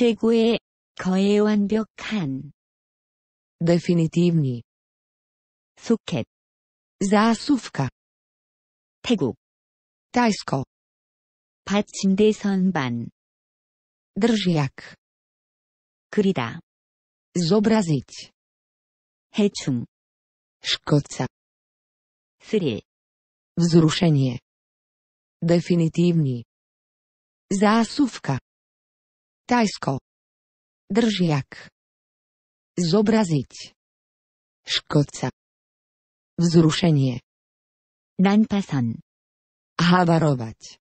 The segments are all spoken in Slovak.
최고의 거의 완벽한 definitivní 소켓 zásuvka 태국 tajsko 받침대 선반 držiak 그리다 zobraziť 해충 škodca 스릴 vzrušenie definitívny zásuvka Tajsko. Držiak. Zobraziť. Škodca. Vzrušenie. Nanpasan. Havarovať.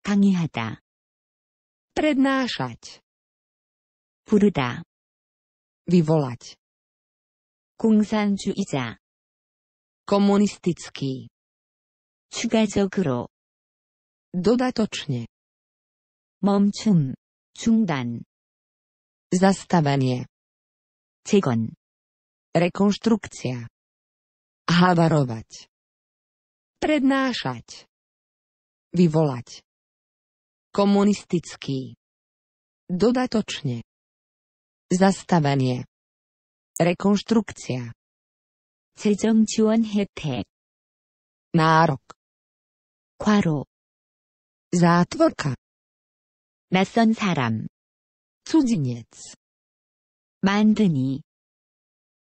Kangihata. Prednášať. Puruda. Vyvolať. Kungsanjuiza. Komunistický. Čugazokro. Dodatočne. Momčum. 중단 zastavenie 재건 rekonstrukcia havarovať prednášať vyvolať komunistický dodatočne zastavenie rekonstrukcia 재정 지원 혜택 nárok 괄호 zátvorka 낯선 사람. cudziniec. 만드니.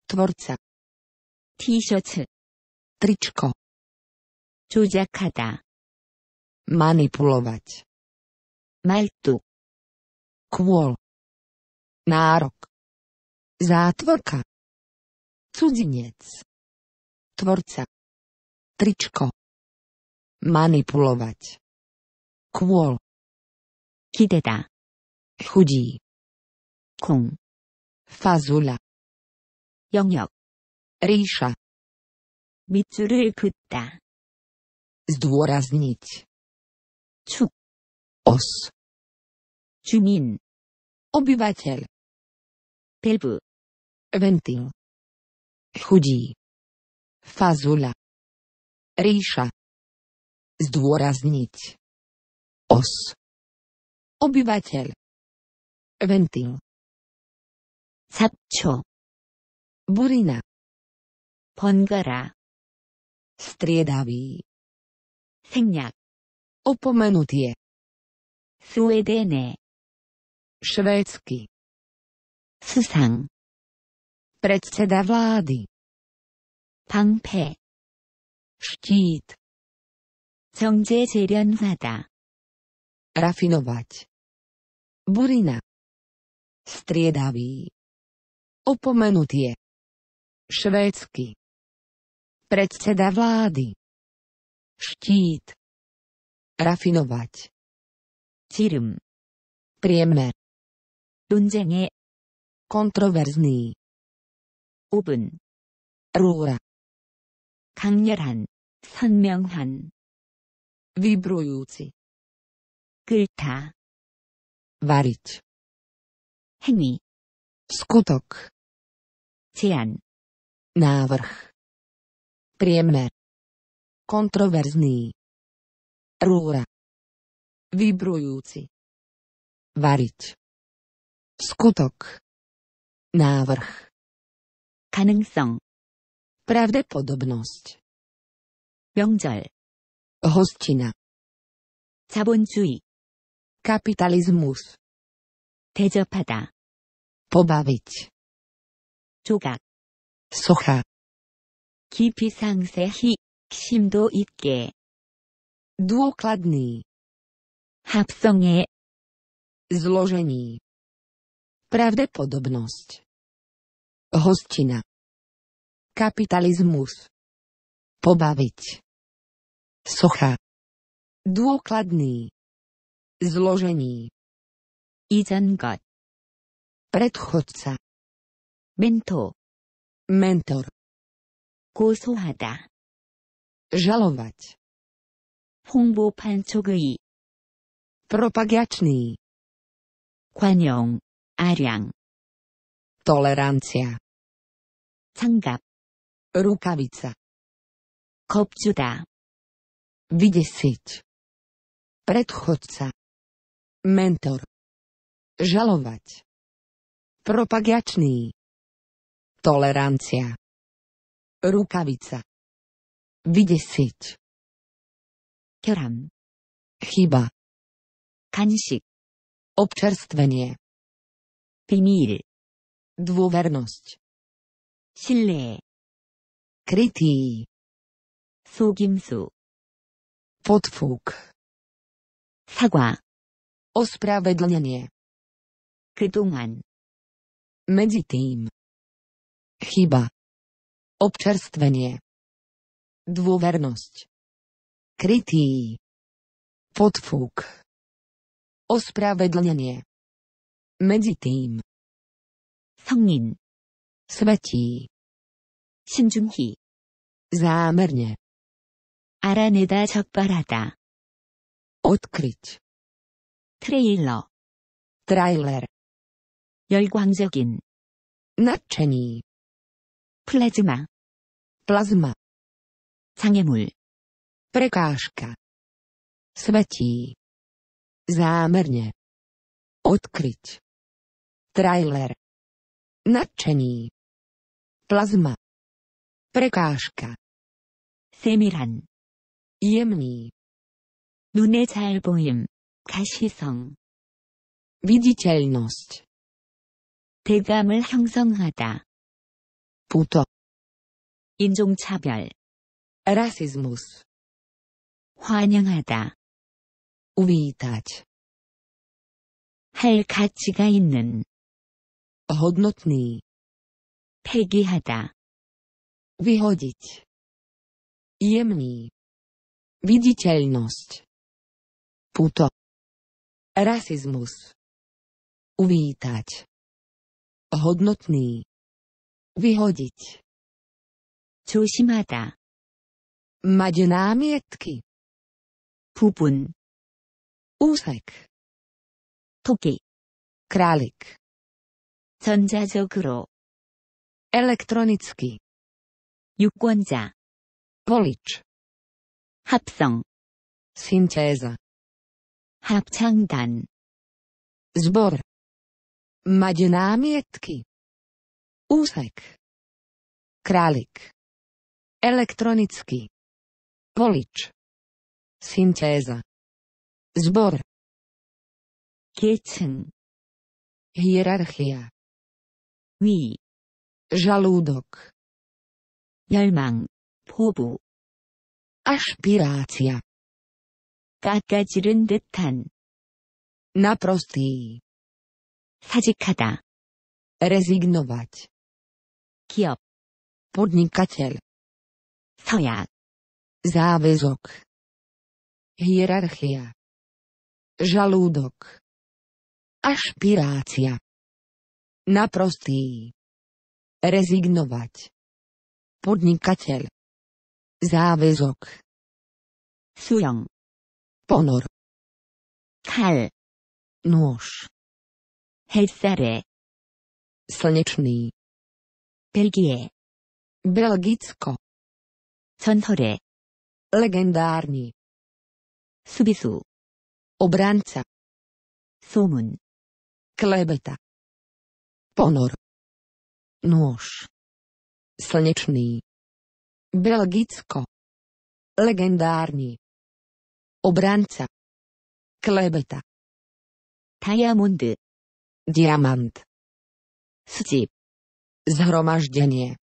twórca. 티셔츠. triczko. 조작하다. manipulować. 말뚝. kłol. nárok. zátvorka. cudziniec. tvorca. tričko. Manipulovať. Kôl. Kideta. kung, 콩. 파졸라. 영역. 리샤. 밑줄을 긋다. zdworaznić. 축. os. 주민. obywatel. 밸브. ventil. chudzi. fazula. risza. zdworaznić. os. Obyvateľ. Ventil. Zapčo. Burina. Pongara. Striedavý. Sengňak. Opomenutie. Suedene. Švédsky. Susang. Predseda vlády. Pangpe. Štít. Zongje Rafinovať. Burina. Striedavý. Opomenutie. Švédsky. Predseda vlády. Štít. Rafinovať. Cirm. Priemer. Dunzenie. kontroverzný. Ubn. Rúra. rura. 강렬한, Vibrujúci. vibrujący. Variť. Hni. Skutok. Cian. Návrh. Priemer. Kontroverzný. Rúra. Vybrujúci. Variť. Skutok. Návrh. Kanengsong. Pravdepodobnosť. 명절. Hostina. Zabonzuj kapitalizmus 대접하다 pobaviť 조각 socha 깊이 상세히 심도 있게 dôkladný 합성해 zložení pravdepodobnosť hostina kapitalizmus pobaviť socha dôkladný Zložení. Izengat. Predchodca. Mentor Mentor. Kosohada. Žalovať. Hongbo pančogui. Propagačný. Kwanyong. Ariang. Tolerancia. Changap. Rukavica. Kopčuda. Vydesiť. Predchodca mentor, žalovať, propagačný, tolerancia, rukavica, vydesiť, keram, chyba, kanšik, občerstvenie, pimír, dôvernosť, silné, krytý, súkimsu, podfúk, 사과, Ospravedlnenie. Kritúman. Medzi tým. Chyba. Občerstvenie. Dôvernosť. Krytý. Podfúk. Ospravedlnenie. Medzi tým. Sangin. Svetí. 신중히. Zámerne. Araneda 적발하다. Odkryť. 트레일러 드라일러 열광적인 나체니 플라즈마 플라즈마 장애물 prekáżka smetí zámerně odkryť trailer nadšení plazma prekážka 세밀한 jemný 눈에 잘 보임 가시성 widzialność 대감을 형성하다 부터 인종차별 rasismus 환영하다 uwitać 할 가치가 있는 hodnotný 폐기하다 wychodzić jemný w i d z i a l n o ś 부터 Rasizmus. Uvítať. Hodnotný. Vyhodiť. Čušimáta. Mať námietky. 부분. úsek. 토끼. králik. 전자적으로. elektronicky. Jukonza. Polič. Hapsong. syntéza. Habchandan. Zbor. Mať námietky. Úsek. Králik. Elektronický. Polič. Syntéza. Zbor. Kecen. Hierarchia. Ví. Žalúdok. jelmang Pobu. Ašpirácia. 깎아지른 듯한. Naprostý. 사직하다. Rezignovať. 기업. Podnikateľ. 서약. Záväzok. Hierarchia. Žalúdok. Ašpirácia. Naprostý. Rezignovať. Podnikateľ. Záväzok. sujong ponor kal nôž Hesere. Slnečný Belgie Belgicko Conhore Legendárny Subisu Obranca Sumun Klebeta Ponor Nôž Slnečný Belgicko Legendárny Obranca. Klebeta. Diamond. Diamant. Sip. Zhromaždenie.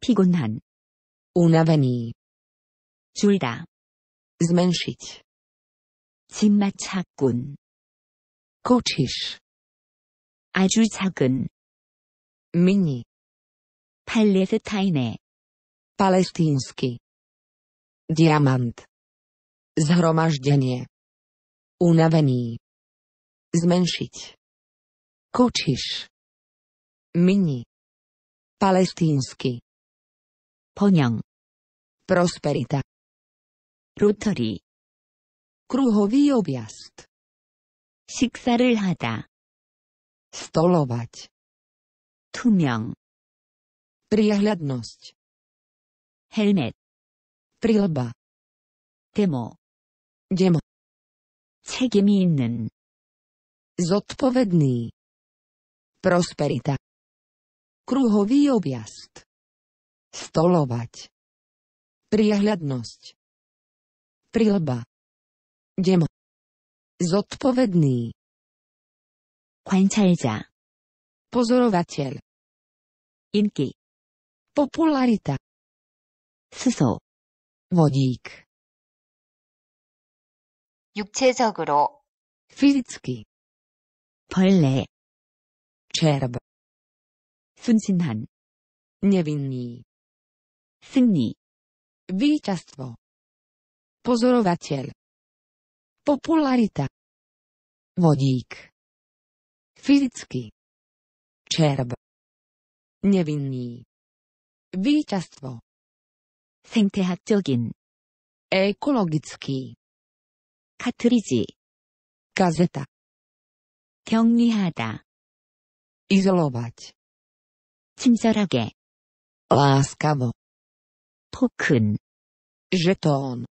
Pigunan. Unavený. Čulda. Zmenšiť. Cimmačakun. Kočiš. Aju zakun. Mini. Palestine. Palestínsky. Diamant. Zhromaždenie. Unavený. Zmenšiť. Kočiš. Mini. Palestínsky. Poňang. Prosperita. 로터리. Kruhový objazd. 식사를 hada. Stolovať. Tumiang. Priehľadnosť. Helmet. Prilba. Temo. Demo. 책임이 있는. zodpovedný. Prosperita. Kruhový objazd. Stolovať. Priehľadnosť. Prilba. Demo. Zodpovedný. 관찰자. Pozorovateľ. Inky. Popularita. 스소. vodík. 육체적으로 fysiski 벌레 cherub 순진한 niewinni 승리 Wilczastwo. Pozorowaciel. Popularita. Wodík. Fyzicky. Čerb. Nevinný. Wilczastwo. 생태학적인. Ekologický. 카트리지 gazeta 격리하다 izolować 친절하게 łaskawo 토큰 żeton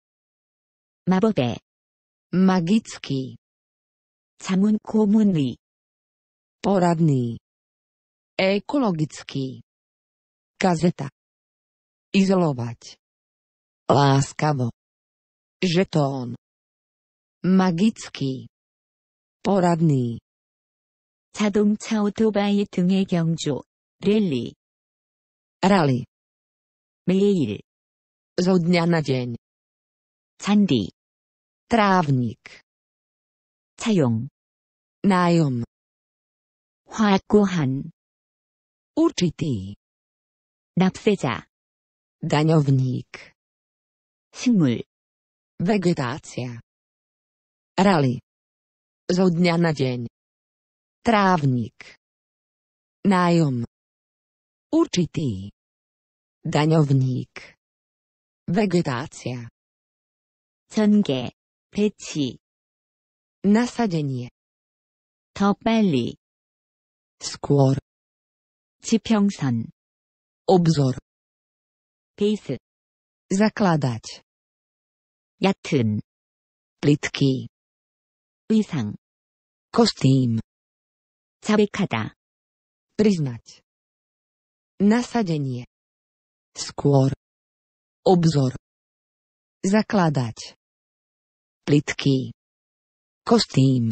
마법의 magicki 자문 고문의 poradny ekologický gazeta izolovať láskavo žetón magiczki, poradny, 자동차 오토바이 등의 경주, 랠리, rally, 매일, z dnia na dzień, 잔디, trawnik, 차용, 나염, 확고한, určitý, 납세자, daniownik, 식물, wegetacja, Rally. Zo dnia na dzień. trawnik, Trávnik. Nájom. Určitý. Daňovník. Vegetácia. Cenge. Peči. Nasadenie. Topeli. Skôr. Cipiongsan. Obzor. Base. Zakladať. Jatun. plitki. 의상. 코스튬. 자백하다. przyznać. Nasadzenie. Skłor. Obzor. Zakładać. Plitky. Kostium.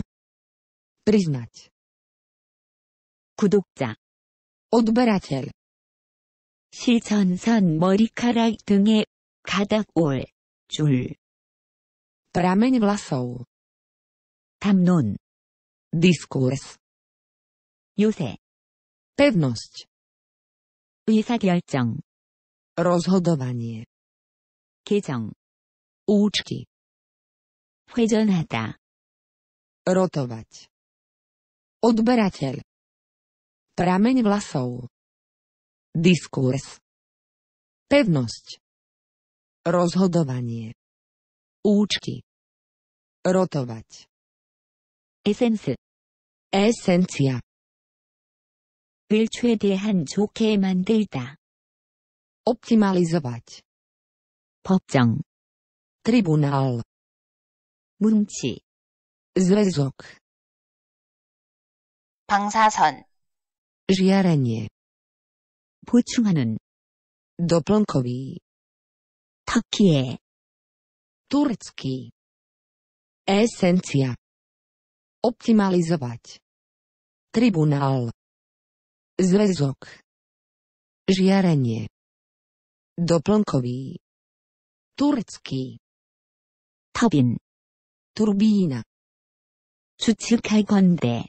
Priznať. 구독자. Odberatel. 시선선 머리카락 등의 가닥 올. 줄. Pramen vlasov. 담론. discourse. 요새. pewność. 의사결정. rozhodovanie 계정. uczki. 회전하다. rotować. Odberateľ. Prameň vlasov. Diskurs. Pevnosť. Rozhodovanie. Účky. Rotovať. 에센스 에센트야 을 최대한 좋게 만들다 optimalizować 법정 트리부날 뭉치 związok 방사선 ziarenie 보충하는 dopląkowi 터키의 turecki esencja optimalizovať. Tribunál. Zväzok. Žiarenie. Doplnkový. Turcký. Tabin Turbína. Čučíkaj konde.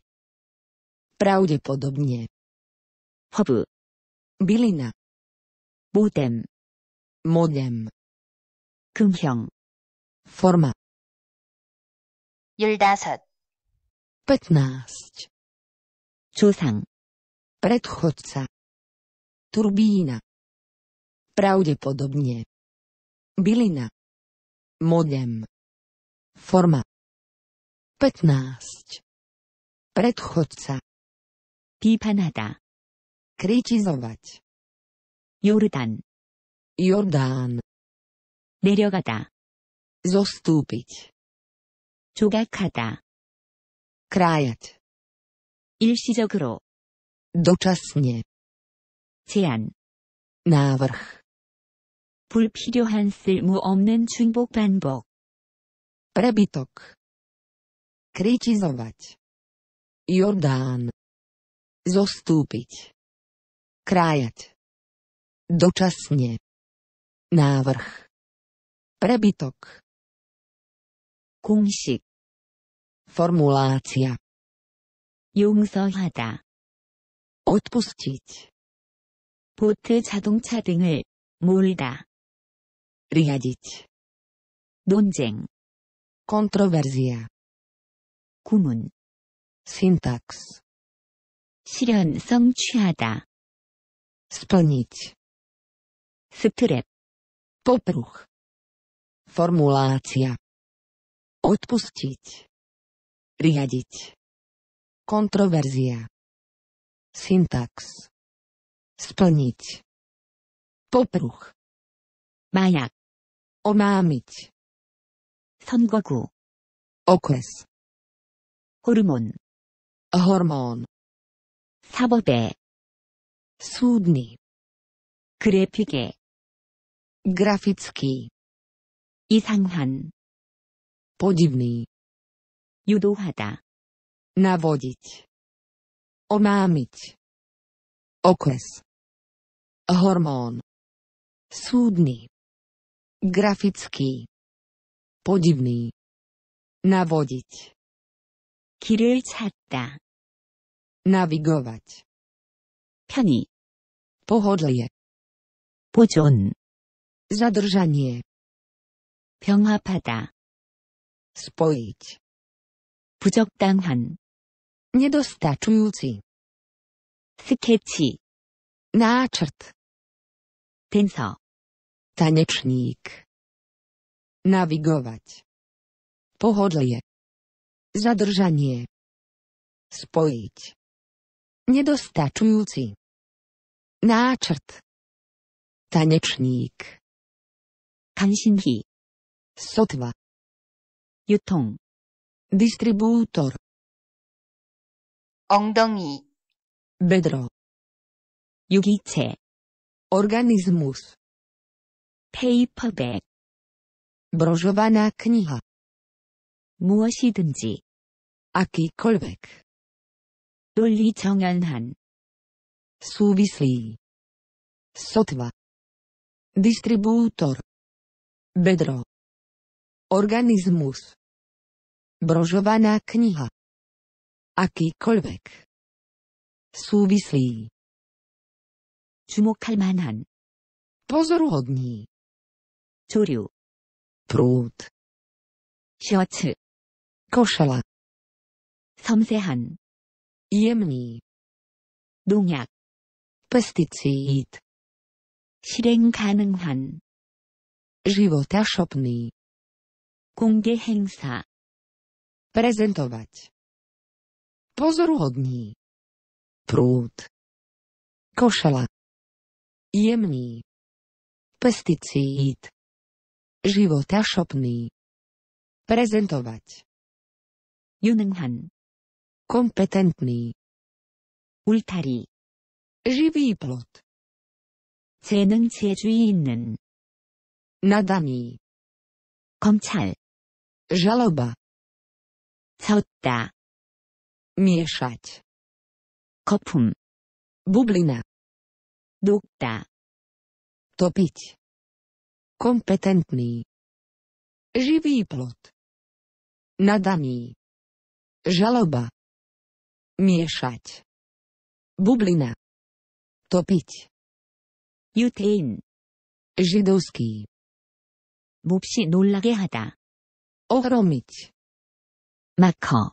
Pravdepodobne. Hob. Bilina. Budem. Modem. Kumhyong. Forma. Yuldasat 15. Čusang. Predchodca. Turbína. Pravdepodobne. Bylina. Modem. Forma. 15. Predchodca. Pípanada. kritizować. Jordán. Jordán. Neriogada. Zostúpiť. Čugakada krájať. 일시적으로. Dočasne. 제안. návrh. 불필요한 쓸모없는 중복 반복. Prebytok. Kritizovať. Jordán. Zostúpiť. Krájať. Dočasne. Návrh. Prebytok. kungšik Formulácia. 용서하다. odpustiť. 보트 자동차 등을 몰다. riadiť. 논쟁. kontroverzia. 구문. syntax. 실현성 취하다. splniť. 스트랩. popruch. formulácia. odpustiť. Riadiť. Kontroverzia. Syntax. Splniť. Popruch. Maja. omámiť. 선거구. okres. Hormón. hormón. 사법에. súdny. Krepike. grafický. Isanghan. podivný. Judúhata. Navodiť. Omámiť. Okres. Hormón. Súdny. Grafický. Podivný. Navodiť. 길을 찾다. navigować. 편히. pohodlie. 보존. zadržanie. 병합하다. spoić. 부적당한 недостачуюци 스케치 나처트 댄서 taniecznik nawigować pochodnie zadrżanie spoić Niedostaczający. Naczrt. Taniecznik. Kansinhi. Sotwa. Jutong. distributor 엉덩이 베드로 유기체 organizmus 페이퍼백 brożowana kniha 무엇이든지 akikolwiek 논리 정연한 suvisli sotwa distributor bedro organizmus Brožovaná kniha. Akýkoľvek. Súvislý. Čumokalmanan. Pozoruhodný. Čuriu. Prúd. Šoc. Košela. Somsehan. Jemný. Dúňak. Pesticíd. Šireng kanenghan. Života šopný. Kungehengsa. Prezentovať. Pozoruhodný. Prúd. Košela. Jemný. Pesticíd. Života šopný. Prezentovať. Junenhan. kompetentný. Ultari Živý plot. Cenen 재주이 있는. nadaný. 검찰. žaloba. 섰다. mieszać. 거품. bublina. 녹다. topić. kompetentný. Živý plod. Nadaný. Žaloba. Miešať. Bublina. Topiť. 유태인. židovský. 몹시 놀라게 하다. 어로미치. Mako.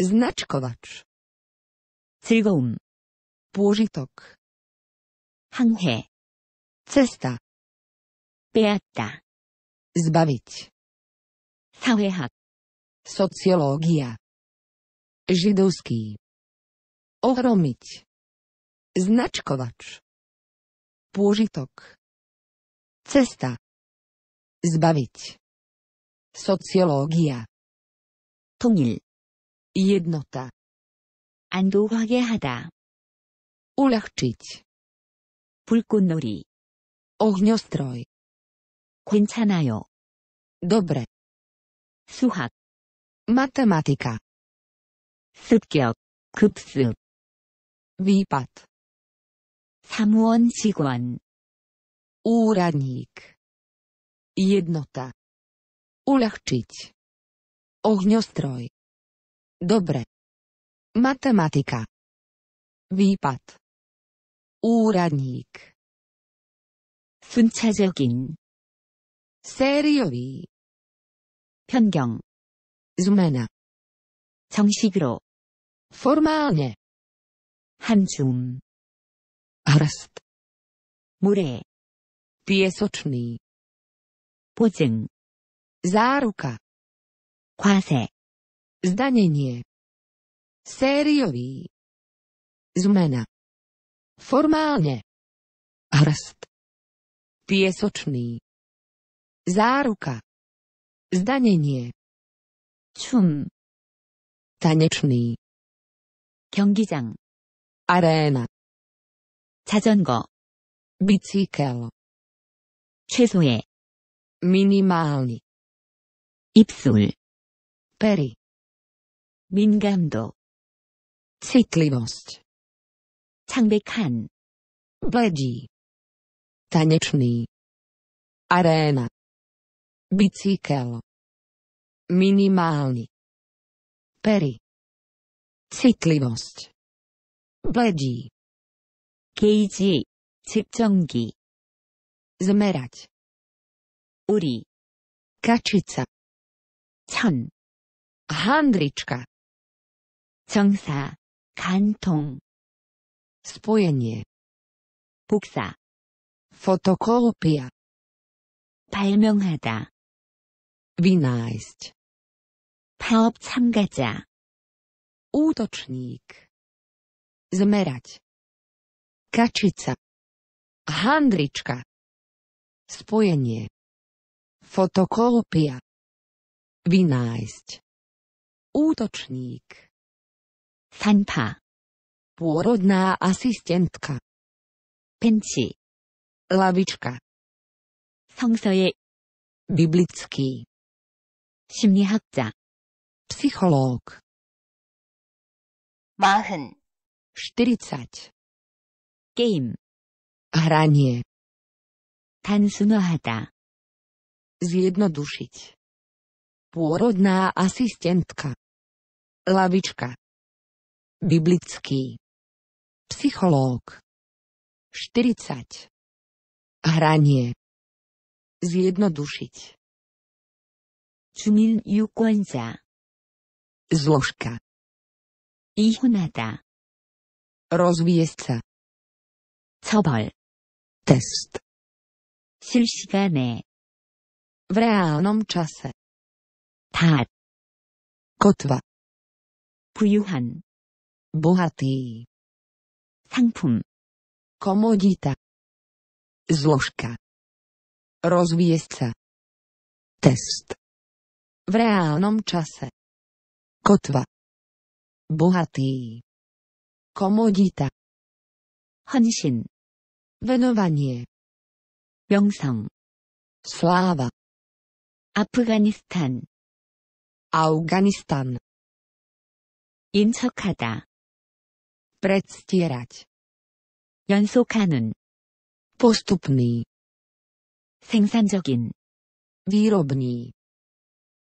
Značkovač. Cilgoum. Pôžitok. Hanghe. cesta. 빼앗다. zbaviť. 사회학. Sociológia. Židovský. Ohromiť. Značkovač. Pôžitok. Cesta. Zbaviť. Sociológia. 통일. Jednota. 안도하게 하다. Ułachczyć. 불꽃놀이. Ogniostroj. 괜찮아요. Dobre. 수학. Matematyka. 습격. 급습. 위밭. 사무원 직원. Uranik. Jednota. Ułachczyć. Ogniostroj. Dobre. Matematyka. Wypad. Uranik. 순차적인. Seriowi. 변경. Zmiana. 정식으로. Formalnie. 한줌. Harast. 모래. Piesoczny. 보증. Zaruka. Kwase. Zdanenie. Sériový. Zmena. Formálne. Hrst. Piesočný. Záruka. Zdanenie. Čum. Tanečný. 경기장. 아레나. 자전거. 비치켈. 최소의. 미니마니. 입술 pery. 민감도 citlivosť 창백한 bledí tanečný aréna bicykel minimálny pery citlivosť bledí Kejzi. Cipčongi. zmerať Uri. kačica 천 handrička. 정사, 간통. spojenie. 복사. fotokopia. 발명하다. vynájsť. 파업 참가자. útočník. Zmerať. Kačica. Handrička. Spojenie. Fotokópia. Vynájsť. Útočník. Fanpa. Pôrodná asistentka. Penci. Lavička. 성서의 biblický. 심리학자. psychológ. 마흔. 40. Game. hranie. 단순화하다. zjednodušiť. Pôrodná asistentka. Lavička. Biblický. Psychológ. 40. Hranie. Zjednodušiť. ju konca. Zložka. 이혼하다. rozviesť sa. Cobol. Test. 실시간에. V reálnom čase. 탓. Kotva. 부유한 bohatý 상품 komodita zložka rozviesť sa test v reálnom čase kotva bohatý komodita hanšin venovanie 명성 sláva Afganistan Afganistan 인척하다. predstierać. 연속하는. postupný. 생산적인. výrobný.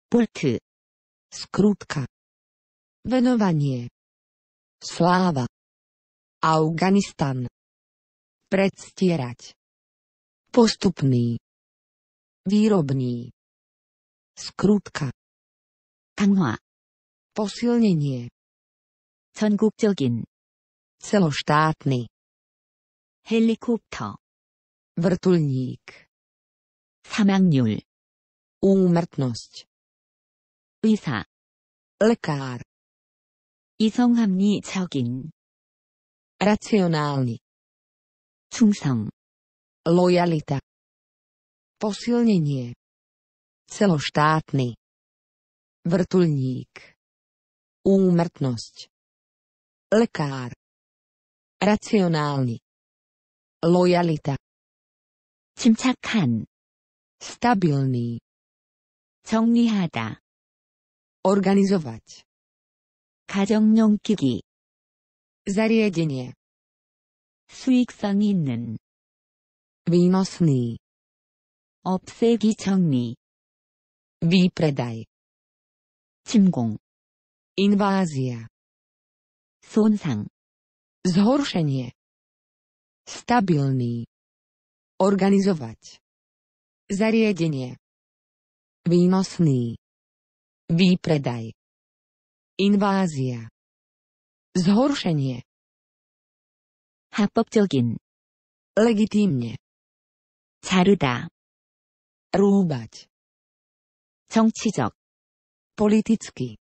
볼트. skrótka. Venovanie. Sláva. Afganistan. Predstierať. Postupný. Výrobný. Skrutka. Kanva. Posilnenie. 전국적인 celoštátny helikopter vrtulník samangňul úmrtnosť Isa. lekár isonghamni chokin racionálny chungsang lojalita posilnenie celoštátny vrtulník úmrtnosť Lekár. Racionálny. Lojalita. 침착한. Stabilný. 정리하다. Organizować. 가정용 기기. Zariadenie. 수익성 있는. Výnosný. 없애기 정리. Výpredaj. 침공. Invázia. Súnsang. Zhoršenie. Stabilný. Organizovať. Zariadenie. Výnosný. Výpredaj. Invázia. Zhoršenie. 합법적인. legitimnie. 자르다. rúbať. 정치적. politicky.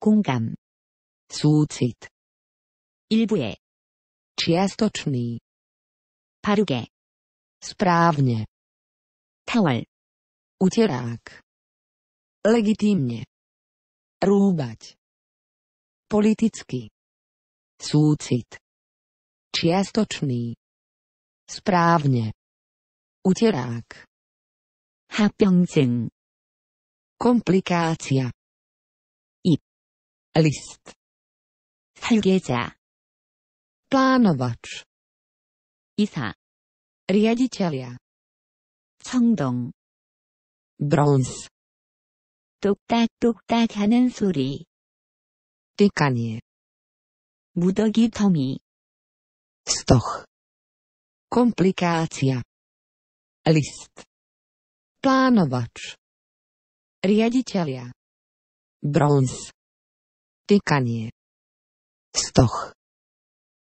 공감 súcit 일부에 čiastočný 바르게 správne 타월 utierák legitímne rúbať politicky súcit čiastočný správne utierák 합병증 komplikácia list Halgieca. Plánovač. Isa. Riaditeľia. 성동. Bronz. 똑딱똑딱 하는 소리. 띠까니. 무더기 덤이. Stoch. Komplikácia. List. Plánovač. Riaditeľia. Bronz. Tykanie. 스토흐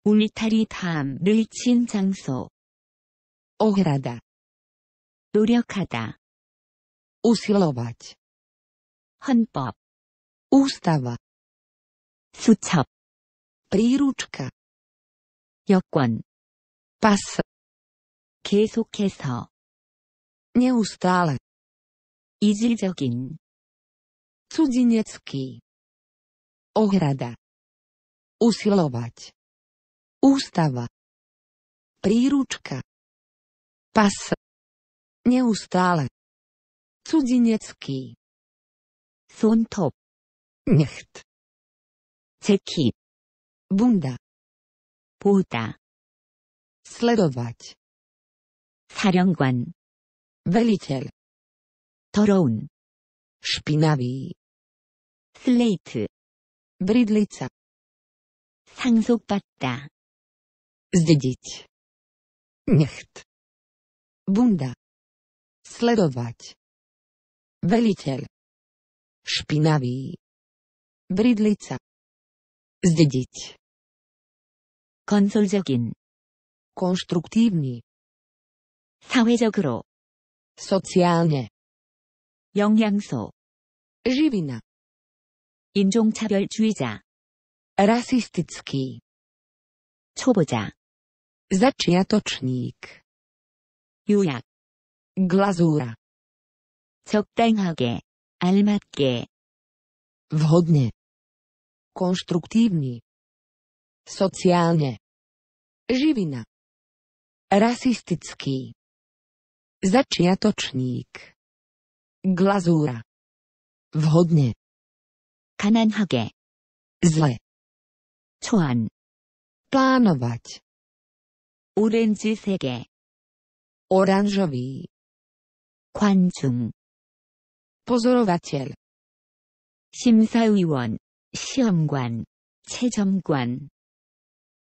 울타리 담을 친 장소 오해라다 노력하다 u s i l o 헌법 u s t a 수첩 p r i r 여권 p a 계속해서 n i e u s 이질적인 수진예츠키 오해라다 Usilovať. Ústava. Príručka. Pas. Neustále. Cudzinecký. Sunto. Necht. Ceky. Bunda. Púta. Sledovať. 사령관. Veliteľ. 더러운. Špinavý. Slate. Bridlica. 상속받다. Zdziedzić. Nicht. Bunda. Sledować. Veliciel. Szpinawij. Brydlica. Zdziedzić. 건설적인. konstruktywni. 사회적으로. socjalnie. 영양소. żywina. 인종차별주의자. Rasistický. 초보자. Začiatočník. 요약. Glazura. 적당하게. 알맞게. Vhodne. Konštruktívny. Sociálne. Živina. Rasistický. Začiatočník. Glazúra. Vhodne. 가난하게. zle. 초안 plánovať 오렌지 세계 oranžový 관중 pozorovateľ 심사위원 시험관 체점관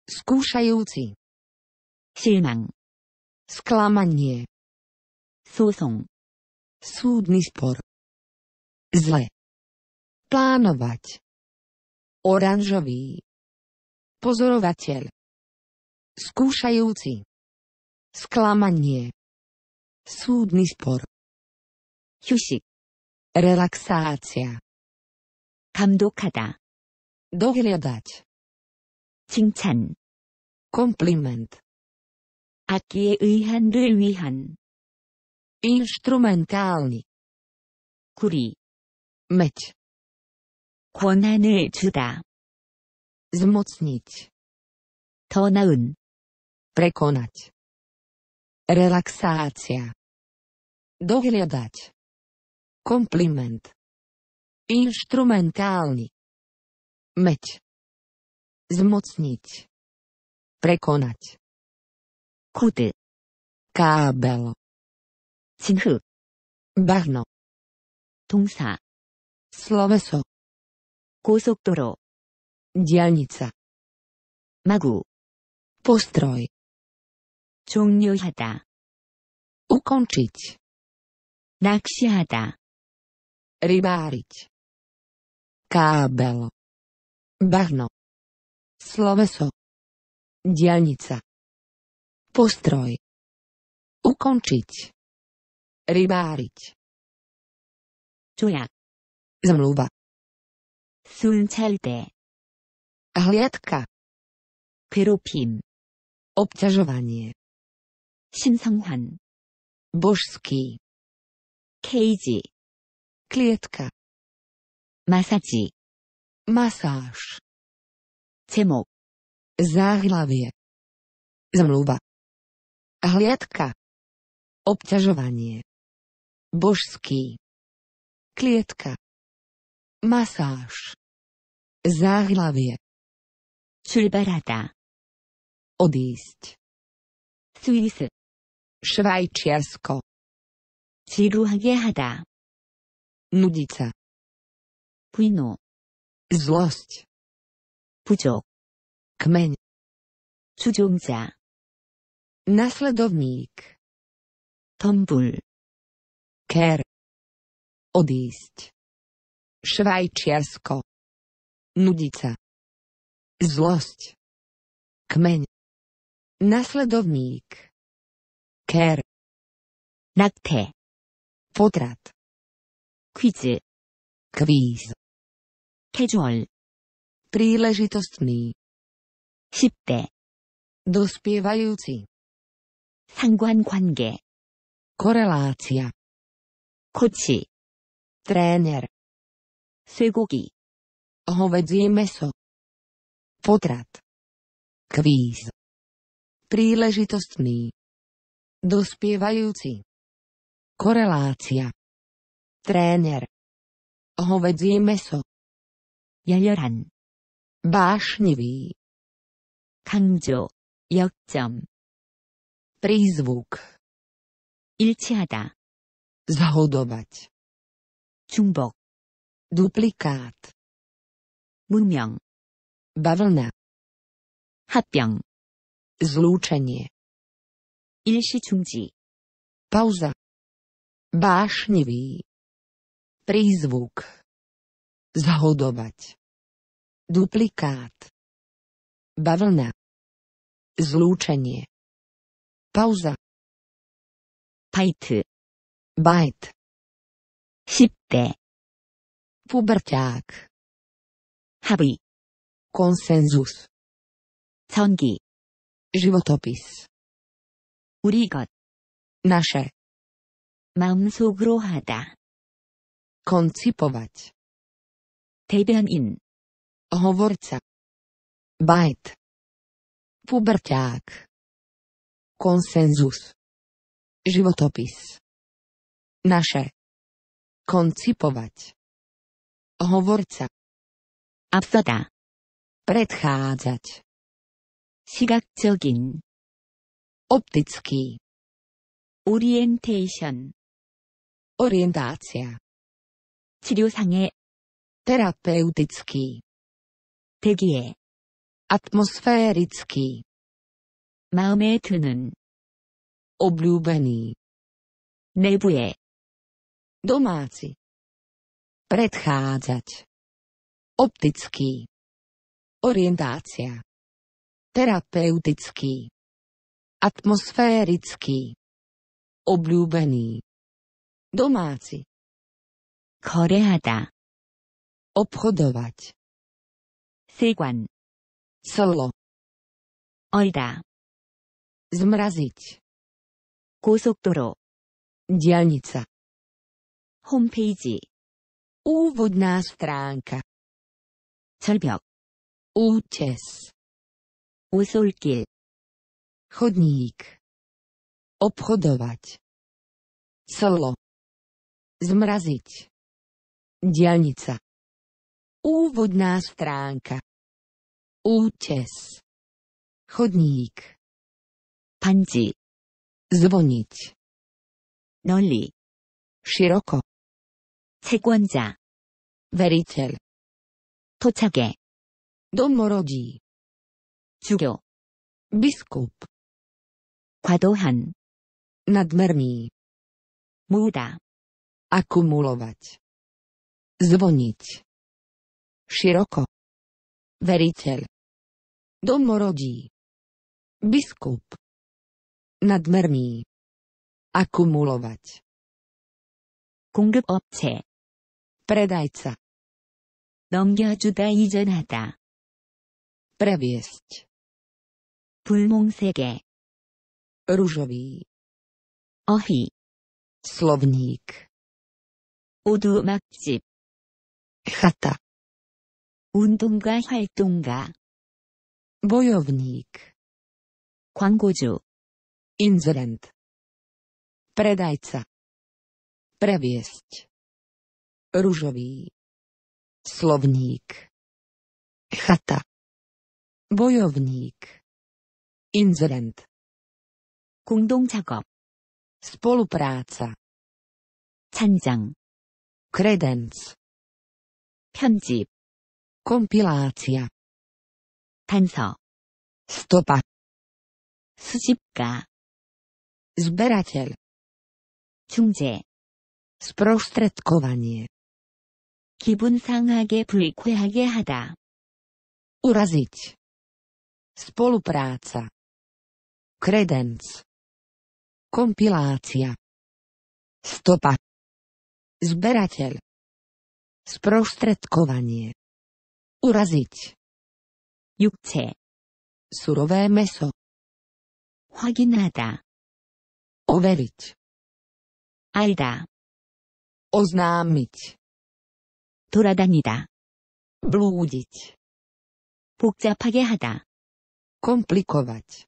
skúšajúci 실망 sklamanie 소송 súdny spor zle plánovať oranžový pozorovateľ, skúšajúci, sklamanie, súdny spor, ťuši, relaxácia, kam dokada, dohľadať, cinčan, kompliment, aký je výhan, výhan, instrumentálny, kurí, meď, 권한을 주다. Zmocniť. naun. Prekonať. Relaxácia. Dohliadať. Kompliment. Inštrumentálny. Meď. Zmocniť. Prekonať. Kuty. Kábel. Cinhu. Bahno. Tungsa. sloveso. 고속도로. Dialnica. magu postroj Čungňuhada. ukončiť 낚시하다 rybáriť kábel bahno sloveso Dialnica. postroj ukončiť rybáriť 조약 zmluva Sunčelte. Hliadka. Pyrupim. Obťažovanie. 신성환. božský. 케이지. klietka. Masaji. Masáž. Cemo. záhlavie. zmluva. Hliadka. Obťažovanie. Božský. Klietka. Masáž. Záhlavie. 출발하다. odísť. 스위스. Švajčiarsko. 지루하게 하다. 누디자. 분노. zlość. 부족. kmeň. 추종자. Nasledovník. 덤불. ker. Odísť. Švajčiarsko. Nudica zlosť, kmeň, nasledovník, ker, nakte, potrat, kvíz, kvíz, kežol, príležitostný, Sipte. dospievajúci, sangguan kvange, korelácia, koči, tréner, Sugugi. Hovedzie meso. Potrat. Kvíz. Príležitostný. Dospievajúci. Korelácia. Tréner. Hovedzie meso. 열렬한. Bášnivý. 강조, 역점. prízvuk. Ilčiada. zhodovať. Čumbok. duplikát. 문명. Bavlna. 합병. Zlúčenie. Ilši 일시중지. Pauza. Bášnivý. Prízvuk. Zhodovať. Duplikát. Bavlna. Zlúčenie. Pauza. Bajt. Bajt. 10 puberťák. Habit konsenzus 전기 životopis 우리 것 nasze 마음속으로 하다 koncipować 대변인 hovorca bajt puberťák konsenzus životopis naše Koncipovať. hovorca Absoda predchádzať. 시각적인 optický orientation orientácia 치료상의 terapeutický Tegie. atmosférický 마음에 드는 obľúbený 내부의 domáci predchádzať optický Orientácia. Terapeutický. Atmosférický. Obľúbený. Domáci. Koreáda. obchodovať. 세관. solo. Ojda. zmraziť. Kúsoktoro. Dialnica. Homepage. úvodná stránka. 절벽. Útes. Úsulky. Chodník. Obchodovať. Solo. Zmraziť. Dialnica. Úvodná stránka. Útes. Chodník. Panci. Zvoniť. Noli. Široko. 채권자. veriteľ. 도착해 domorodí. 죽여. biskup. 과도한. nadmerný. múda. akumulovať. zvoniť. široko. veriteľ. Domorodí. Biskup. Nadmerný. Akumulovať. 공급업체. Predajca. 넘겨주다 이전하다. Previesť. Pulmongse계. Rúžový. Ohy. Slovník. 오두막집. Chata. Undunga 활동가. Bojovník. Kwangoju. Inzerent. Predajca. Previesť. Rúžový. Slovník. Chata. Bojownik. Inzerent. 공동작업. Spolupráca. 찬장. Credence. 편집. Kompilácia. 단서. Stopa. 수집가. Zberatel. 중재. Sprostredkovanie. 기분 상하게 불쾌하게 하다. Urazić. Spolupráca. Kredenc. Kompilácia. Stopa. Zberateľ. Sprostredkovanie. Uraziť. Jukce. Surové meso. 확인하다. overiť. alda, oznámiť. turadanida, blúdiť. 복잡하게 하다 komplikovať.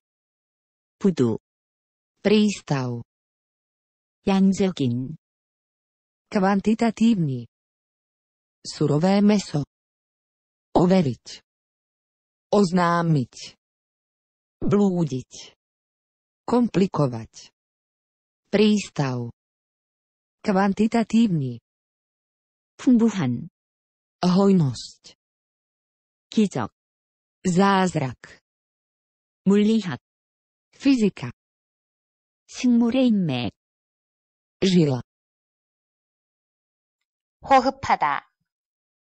부두 prístav 양적인 kvantitatívny surové meso overiť oznámiť blúdiť komplikovať prístav kvantitatívny 풍부한 hojnosť 기적 zázrak 물리학 physica 식물의 인맥 żyła 호흡하다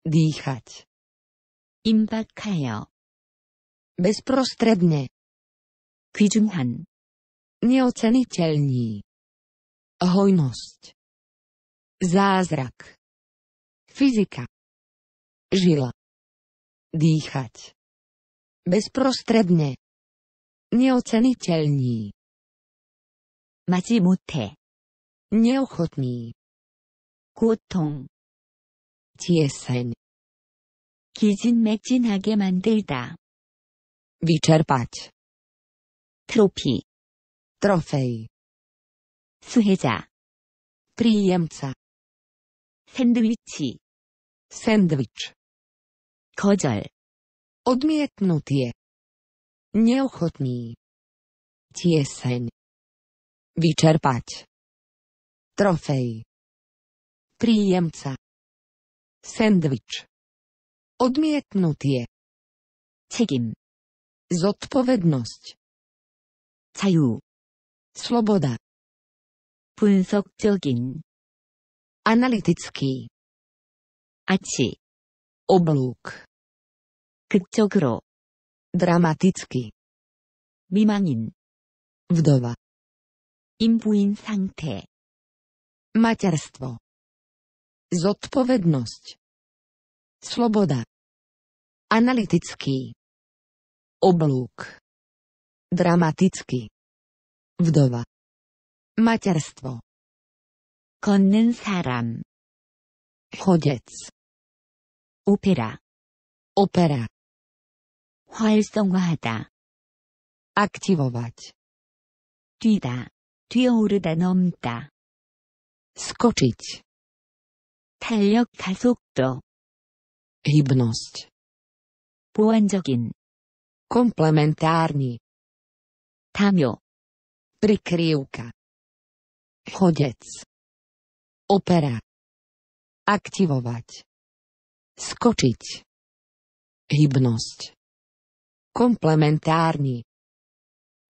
dýchať 임박하여 bezprostredne 귀중한 neoceniteľný hojnosť zázrak fyzika žila dýchať bezprostredne nieocenialni. 마지못해. nieochotni. 고통. 지혜센. 기진맥진하게 만들다. wyczerpać. 트로피. trofej. 수혜자. przyjemca. 샌드위치. 샌드위치. 거절. odmietnutie. Neochotný. Tieseň. Vyčerpať. Trofej. Príjemca. Sandvič. Odmietnutie. Cigin. Zodpovednosť. Cajú. sloboda. 분석적인. analytický. Aci oblúk. Kčokro. 드라마티cky. 미망인. Vdova. 임부인 상태. Macierstwo. zodpovednosť. Sloboda. Analytický. Oblúk. Dramatický. Vdova. Materstvo. Konnen saram. Chodec. Opera. Opera. 활성화하다. aktivować. 뛰다, 뛰어오르다 넘다. skoczyć. 탄력 가속도. hybność. 보완적인. komplementarni. 담요. prykryłka. chodziec. opera. aktivować. skoczyć. hybność. Komplementárny.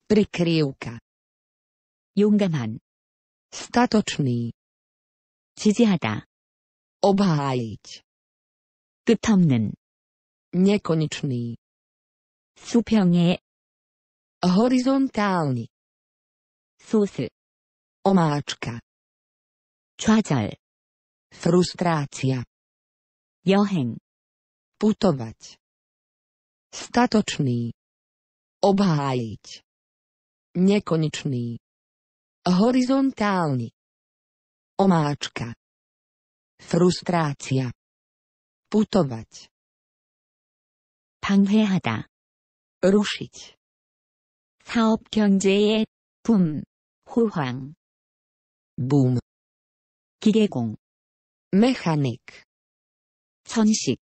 Prikryvka. 용감한. statočný. 지지하다. obhájiť. 끝없는. nekonečný. 수평의. horizontálny. 소스. omáčka. 좌절. frustrácia. 여행. putovať statočný, obhájiť, nekonečný, horizontálny, omáčka, frustrácia, putovať, panghehada, rušiť, saob Pum. Huhang. huhuang, bum, kigegong, mechanik, 천식,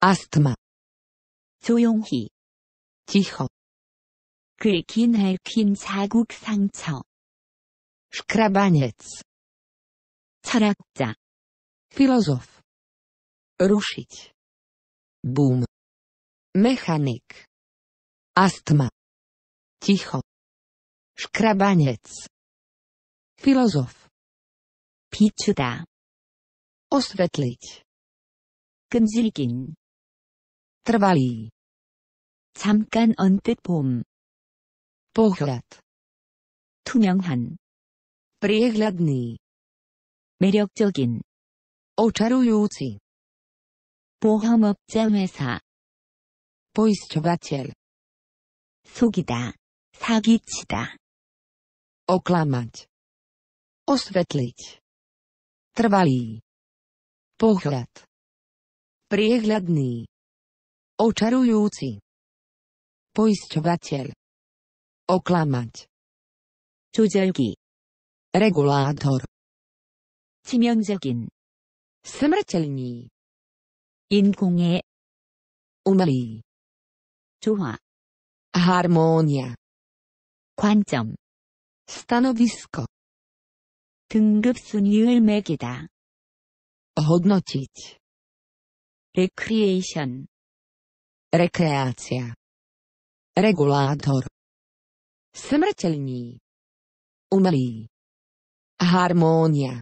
아스트마. 조용히. cicho. 긁힌 핥힌 자국 상처. szkrabaniec. 철학자. filozof. ruszyć. boom. mechanik. astma. cicho. szkrabaniec. filozof. 비추다. oświetlić. 끈질긴. trvalý. 잠깐 언뜻 봄. pohľad. 투명한. priehľadný. 매력적인. očarujúci. 보험업자 회사. poisťovateľ. 속이다. 사기치다. oklamať. osvetliť. trvalý. pohľad. priehľadný. Oczarujúci. Poisťovateľ. Oklamať. 조절기. Regulátor. 치명적인. Smrteľný. 인공의. Umelý. 조화. Harmónia. 관점. Stanovisko. 등급순위를 매기다. hodnotiť. recreation. Rekreácia. Regulátor. Smrteľní. Umelý. Harmónia.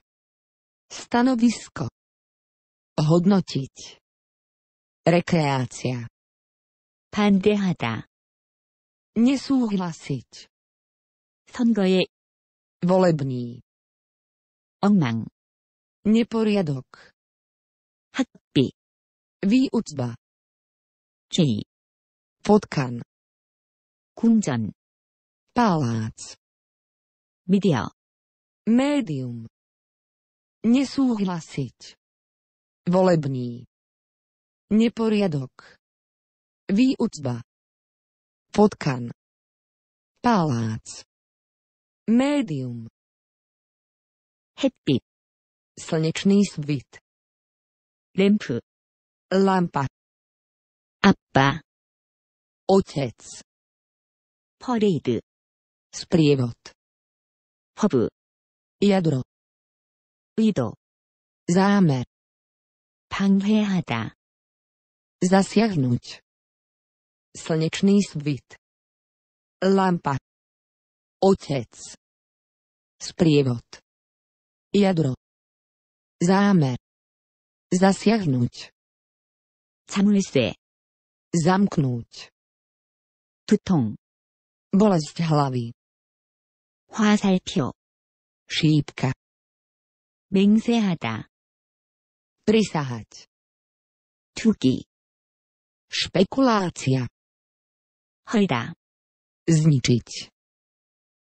Stanovisko. Hodnotiť. Rekreácia. Pandehada. Nesúhlasiť. 선거에 volební. 엉망. Neporiadok. 학비. Výučba. Čí. Potkan. Kunzan. Palác. Media. Médium. Nesúhlasiť. Volební. Neporiadok. Výučba. Potkan. Palác. Médium. Happy. Slnečný svit. Lamp. Lampa. Appa. Otec. Parade. Sprievod. Hub. Jadro. Ido. Zámer. 방해하다. Zasiahnuť. Slnečný svit. Lampa. Otec. Sprievod. Jadro. Zámer. Zasiahnuť. 자물쇠. Zamknúť. 두통. bolesť hlavy. 화살표. šípka. 맹세하다. prisahať. Tuki. špekulácia. 헐다. zničiť.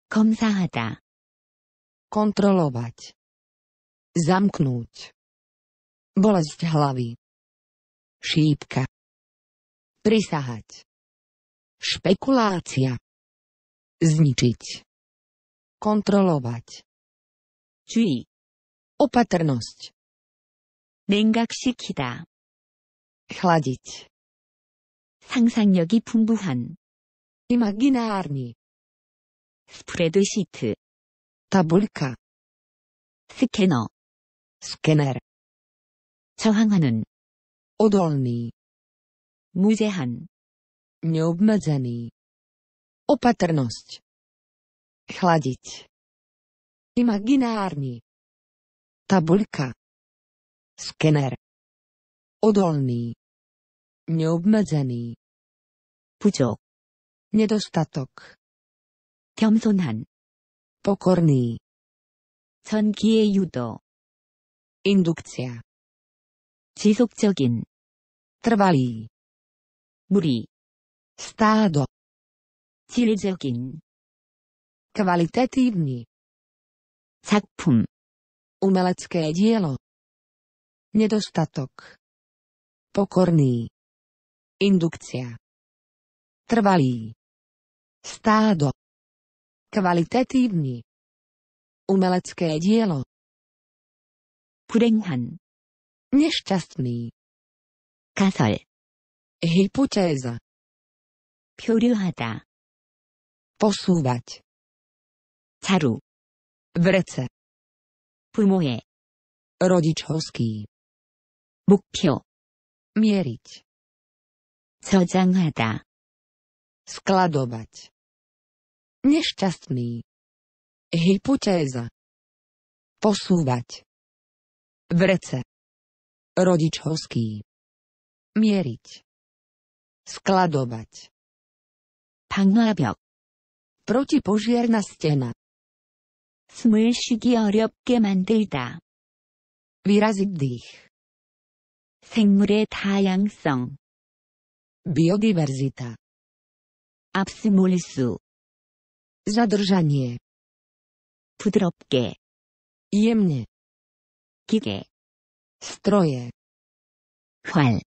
검사하다. kontrolovať. Zamknúť. bolesť hlavy. šípka. Prisahať. Špekulácia. Zničiť. Kontrolovať. Čuji. Opatrnosť. 냉각시키다. chladiť. 상상력이 풍부한. imaginárny. 스프레드시트. tabulka. 스캐너. Skener. 저항하는. odolný. 무제한 neobmedzený opatrnosť chladiť imaginárny tabuľka skener odolný neobmedzený Puťo nedostatok 겸손한 pokorný Cenkie judo Indukcia 지속적인 trvalý Brie. Stádo. Tilizerkin. Kvalitatívny. Zakpun. Umelecké dielo. Nedostatok. Pokorný. Indukcia. Trvalý. Stádo. Kvalitatívny. Umelecké dielo. 불행한. Nešťastný. kasal Hypotéza. 표류하다. posúvať. 자루. vrece. 부모의. rodičovský. 목표. mieriť. 저장하다. skladovať. Nešťastný. Hypotéza. Posúvať. Vrece. Rodičovský. Mieriť. Skladovať. 방화벽. Protipožiarna stena. 숨을 쉬기 어렵게 만들다. Vyraziť dých. 생물의 다양성. Biodiverzita. 압스몰 수. Zadržanie. 부드럽게. Jemnie. 기계. Stroje. 활.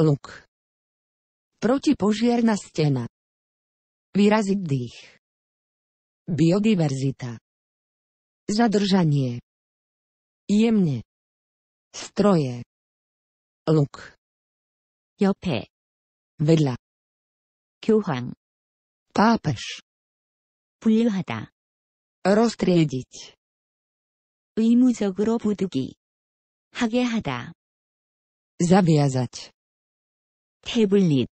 Luk. protipožierna stena. Vyraziť dých. Biodiverzita. Zadržanie. Jemne. Stroje. Luk. Jope. vedľa. Kyuhang. pápež. 분류하다. roztriediť. 의무적으로 부득이. 하게 하다. zaviazať. 태블릿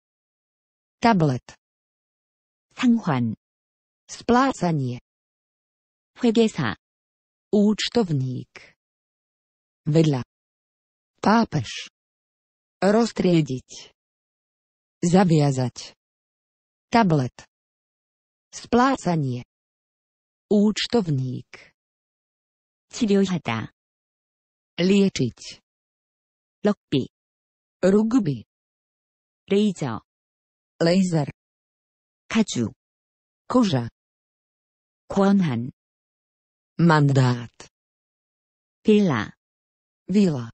tablet 상환 splácanie 회계사 účtovník vedľa pápež roztriediť zaviazať tablet splácanie účtovník 치료하다 liečiť 럭비 rugby 레이저 laser 가죽 koža 권한 mandat pila vila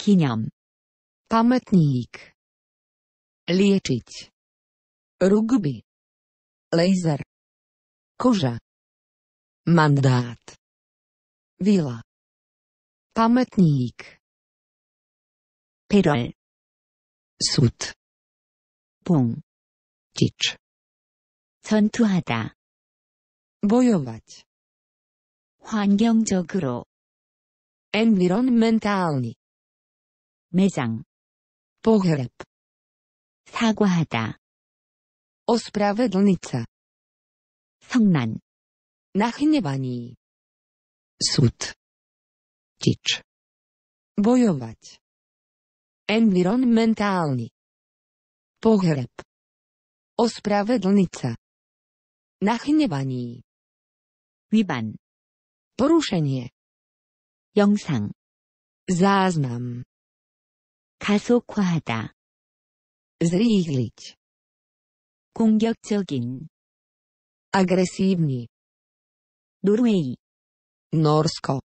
기념 pamätník liečiť rugby laser koža mandát vila pamätník pirol sud 봉, ticz. 전투하다. bojować. 환경적으로. environmentalni. 매장. pogrzeb. 사과하다. ospravedlnica. 성난. nachyniewani. sud. ticz. bojować. environmentalni. Pohreb. Ospravedlnica. Nachnevaní. 위반. Porušenie. Jongsang. záznam. 가속화하다. zrýchliť. 공격적인. agresívny. 노르웨이. Norsko.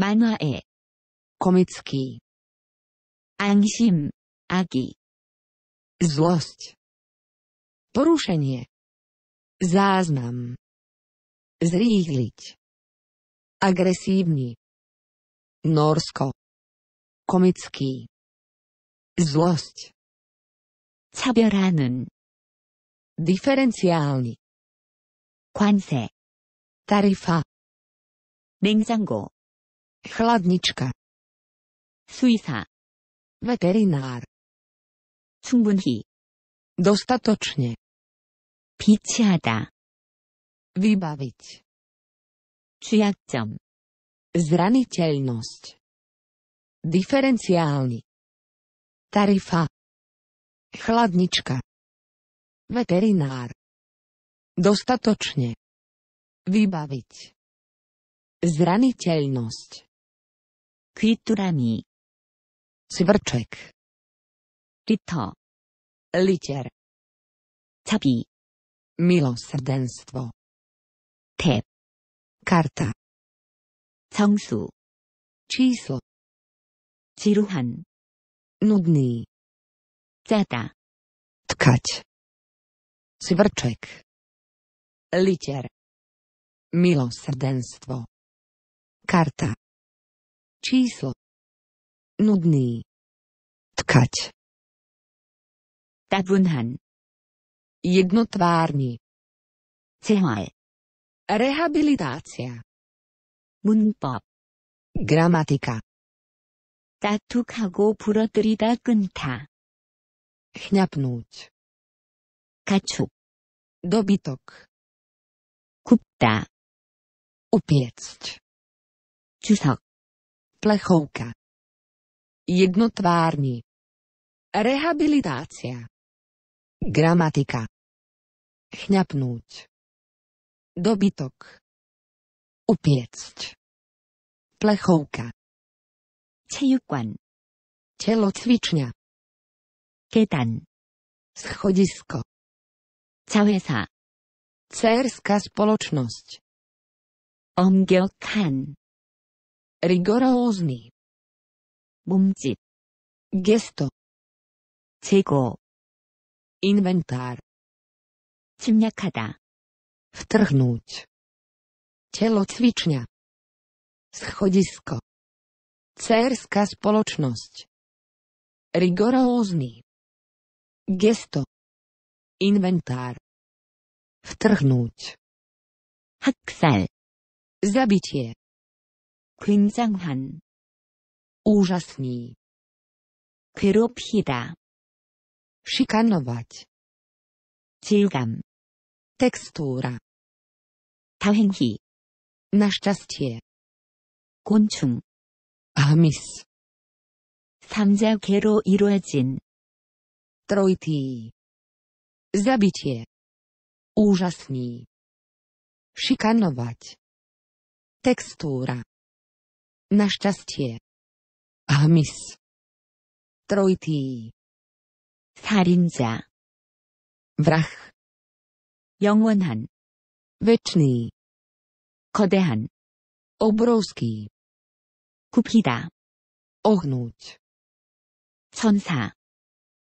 만화에. komický. 앙심, Agi. Zlosť. Porušenie. Záznam. Zrýchliť. Agresívny. Norsko. Komický. Zlosť. Cabiaranen. Diferenciálny. Kwanse. Tarifa. Nengzango. Chladnička. Suisa. Veterinár. 충분히 dostatecznie 비치하다 Vybaviť. 취약점 zranitelność Diferenciálny. Tarifa. Chladnička. Veterinár. Dostatočne. Vybaviť. zranitelność kwiturami svrček Tito. Liter. Capí. Milosrdenstwo. Te. Karta. Congsu. Číslo. Ciruhan. Nudný. Zeta. Tkać. Cyberczek. Liter. Milosrdenstwo. Karta. Číslo. Nudný. Tkać. 따분한 jednotvárny 재활 rehabilitácia 문법 gramatika 따툭하고 부러뜨리다 끊다 chňapnúť 가축 dobytok 굽다 upiecť 주석 plechovka jednotvárny rehabilitácia Gramatika. Chňapnúť. Dobytok. Upiecť. Plechovka. Telo cvičňa. Ketan. Schodisko. Čaujesa. Cérska spoločnosť. 엄격한. rigorózny. Bumci. gesto. 제거. Inwentár. Vtrhnúť. Telo cvičňa. Schodisko. Cérska spoločnosť. Rigorózny. Gesto. Inventár. Vtrhnúť. Haksal. Zabitie. Klinzanghan. úžasný. 괴롭히다. Šikanovať. Cílgam. Textúra. Tahenhi. Našťastie. Končung. Amis. Samzakero iruazin. Trojtý. Zabitie. Úžasný. Šikanovať. Textúra. Našťastie. Amis. Trojtý. 살인자 vrah 영원한 večný 거대한 obrovský 굽히다 ohnúť 천사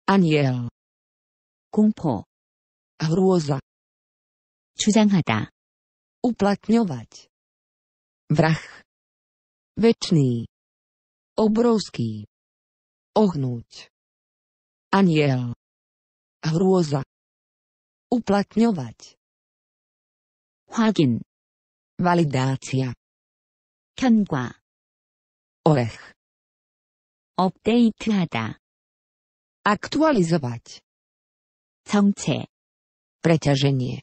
Aniel 공포 hrôza 주장하다 uplatňovať. Vrah. Večný. Obrovský. Ohnúť. Aniel. Hrôza. Uplatňovať. Hagin. Validácia. Kenkwa. Orech. Update hada. Aktualizovať. Congce. Preťaženie.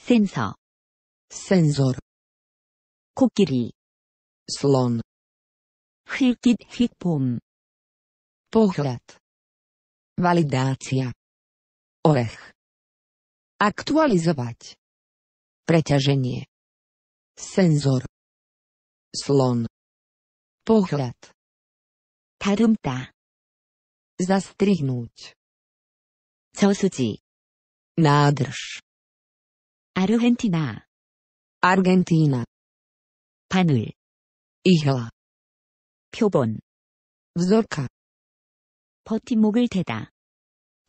Sensor Senzor. Kukiri. Slon. Hilkit hitpum. Pohľad. Validácia. Orech. Aktualizovať. Preťaženie. Senzor. Slon. Pohľad. Tarumta. Zastrihnúť. Celsuci. Nádrž. Argentina. Argentína. Panul. Ihla. Pjobon. Vzorka. 버팀목을 대다.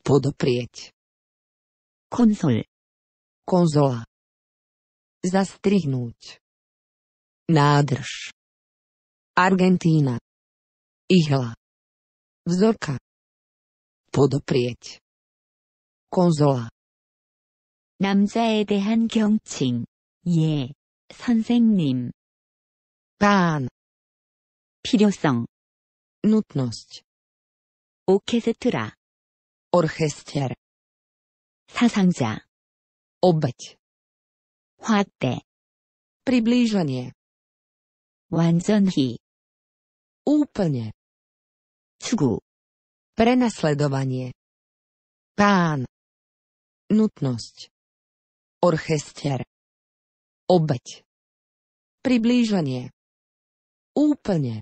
Podoprieť. 콘솔. Konzola. Zastrihnúť. Nádrž. Argentína. Ihla. Vzorka. Podoprieť. Konzola. 남자에 대한 경칭. 예, 선생님. 반. 필요성. nutnosť. 오케스트라. Orchester. 사상자. Obeď. 화대. Priblíženie. 완전히. Úplne. 추구. Prenasledovanie. Pán. Nutnosť. Orchester. Obeď. Priblíženie. Úplne.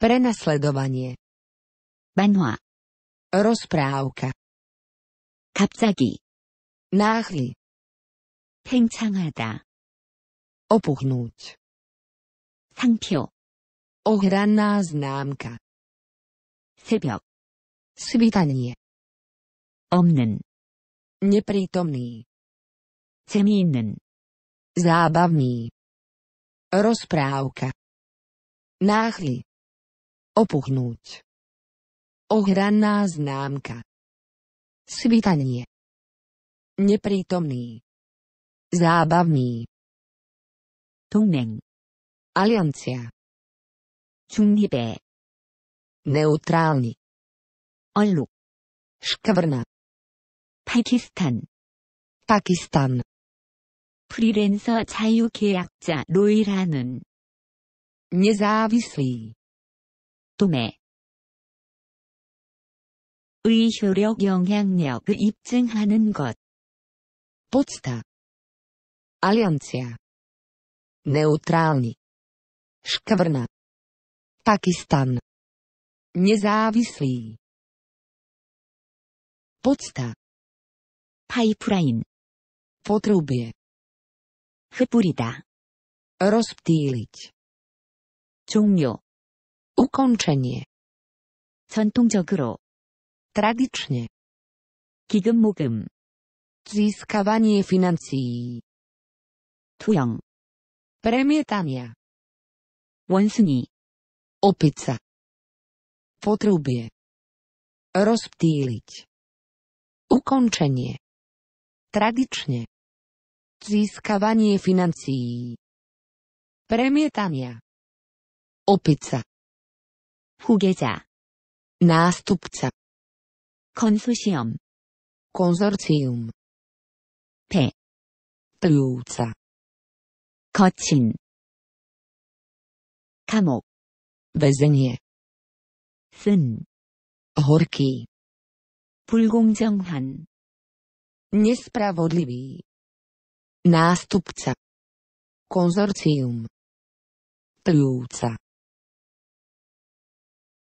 Prenasledovanie. Banhwa. Rozprávka. 갑자기. Náhly. 팽창하다. Opuchnúť. 상표. Ohranná známka. 새벽. Svitanie. 없는. Neprítomný. 재미있는. Zábavný. Rozprávka. Náhly. Opuchnúť. Ohranná známka. Svitanie. Neprítomný. Zábavný. Tungneng. Aliancia. Čungnibé. Neutrálny. Ollu. Škvrna. Pakistan. Pakistan. Freelancer 자유계약자 노이라는. Nezávislý. Tume. 의 효력 영향력을 입증하는 것. Podsta. Aliancja. Neutralni. Škavrna. Pakistan. Niezávislý. Podsta. Pipeline. Potrubie. Chypurida. Rozptýliť. 종료. Ukončenie. 전통적으로 Tradične. Kigymugym. Získavanie financií. Tujang. Premietania. 원숭이. Opica. Potrubie. Rozptýliť. Ukončenie. Tradične. Získavanie financií. Premietania. Opica. 후계자. nástupca konsortium konsortium 배 뜨우자 거친 감옥 Vezenie. 쓴 horki 불공정한 Nespravodlivý. Nástupca. Konzorcium. Plúca.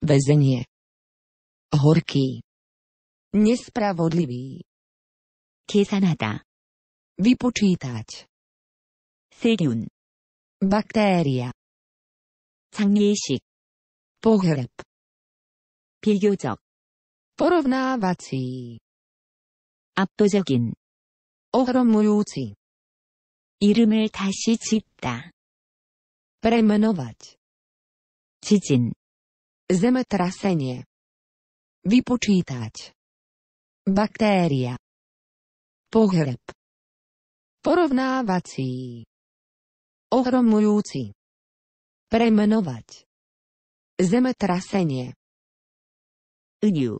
Vezenie. Horký. Nespravodlivý. 계산하다. Vypočítať. 세균. Baktéria. 장례식. Pohreb. 비교적. Porovnávací. 압도적인. ohromujúci. 이름을 다시 짓다. Premenovať. 지진. Zemetrasenie. Vypočítať. Baktéria. Pohreb. Porovnávací. Ohromujúci. Premenovať. Zemetrasenie. Ňu.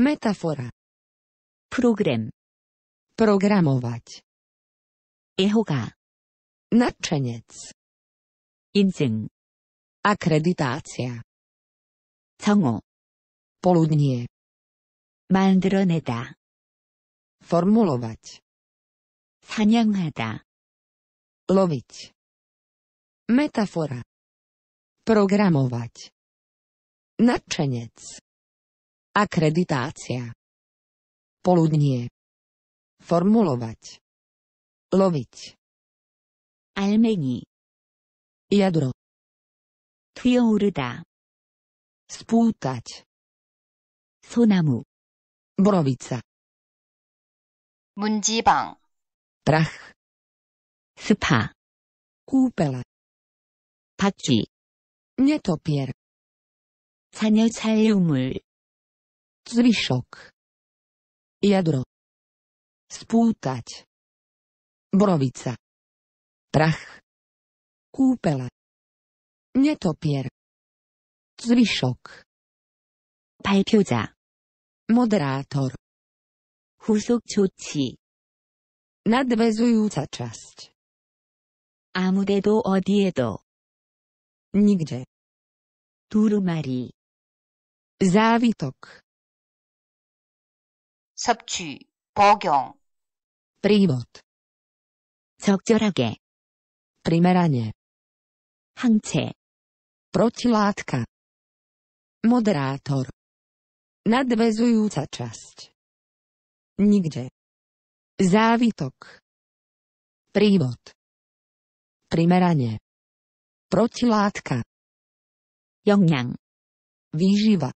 Metafora. Program. Programovať. Ehoga. Nadšenec. Inzing. Akreditácia. Tango. Poludnie. 만들어내다. formulować. 사냥하다. lović. metafora. programować. nadšenec. Akreditácia. Poludnie. Formulovať. Loviť. Almeni. Jadro. 튀어오르다. spútať. 소나무. Borovica. Munjibang. prach. Spa. kúpele. Pači. netopier. 잔여찰유물. zvyšok. jadro. spútať. Borovica. Prach. Kúpele. Netopier. Zvyšok. 발표자. Moderátor. Husuk čoči. Nadvezujúca časť. Amudedo odiedo. Nikde. Turumari. Závitok. Sabči pogion Prívod. Cokťorage. Primeranie. Hangce. Protilátka. Moderátor. Nadvezujúca časť. Nikde. Závitok. Prívod. Primeranie. Protilátka. Jongňang. Výživa.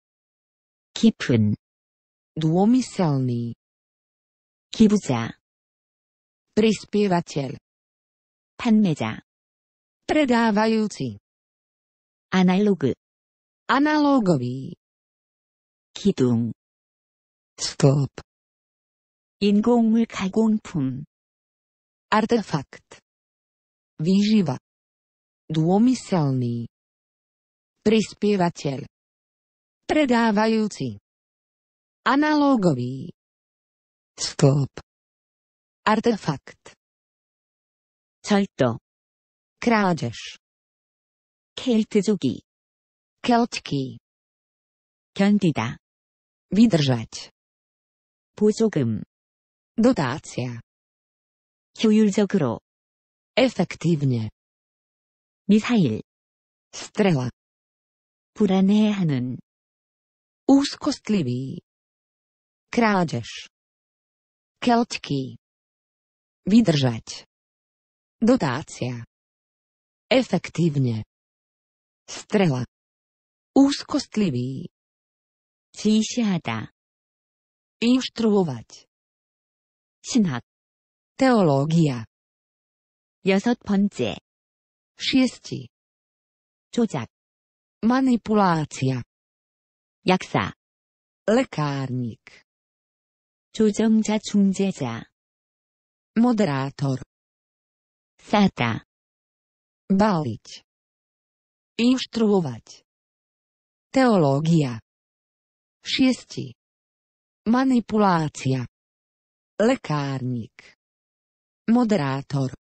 Kipun. Dômyselný. Kibuza. Prispievateľ. Panmeza. Predávajúci. Analóg. Analógový. 기둥 Stop 인공물 가공품 artefakt výživa dômyselný prispievateľ predávajúci analógový stop artefakt Čajto. Krádež. keltizugi Keltky. 견디다. Vydržať. 보조금. Dotácia. 효율적으로. Efektívne. 미사일. Strela. 불안해하는. Úzkostlivý. Krádež. Keltki. Vydržať. Dotácia. Efektívne. Strela. Úzkostlivý. 지시하다. inštruovať. 신학. teológia. 여섯 번째. šiesti. 조작. manipulácia. 약사. lekárnik. 조정자 중재자. moderátor. 사다. baviť. inštruovať. teológia. 6. Manipulácia. Lekárnik. Moderátor.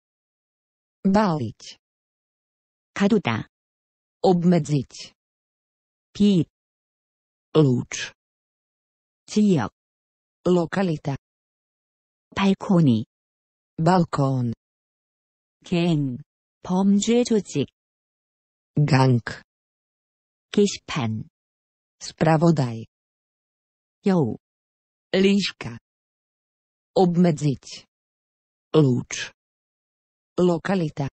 Baliť. Kaduta. Obmedziť. Pí Lúč. Tiel. Lokalita. Balkóny. Balkón. 갱. 범죄 조직. gang. 게시판. spravodaj. Jou. Líška. Obmedziť. Lúč. Lokalita.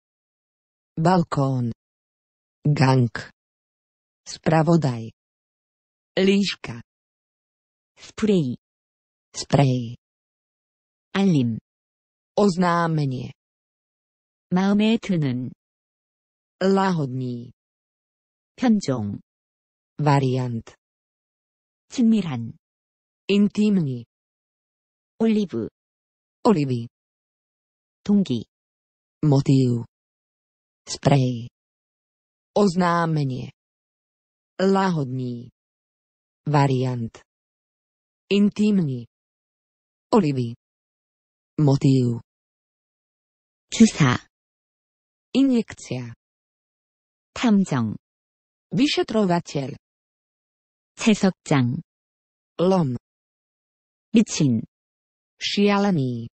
Balkón. Gang. Spravodaj. Líška. Sprej. Sprej. Alim. Oznámenie. Máme 드는 라hodný 변종 variant 친밀한 intimni olive olivi tungi motiv spray oznámenie lahodní variant intimni olivi motiv čusa injekcia tamjong vyšetrovateľ 채석장 lom Mičin. Šialený.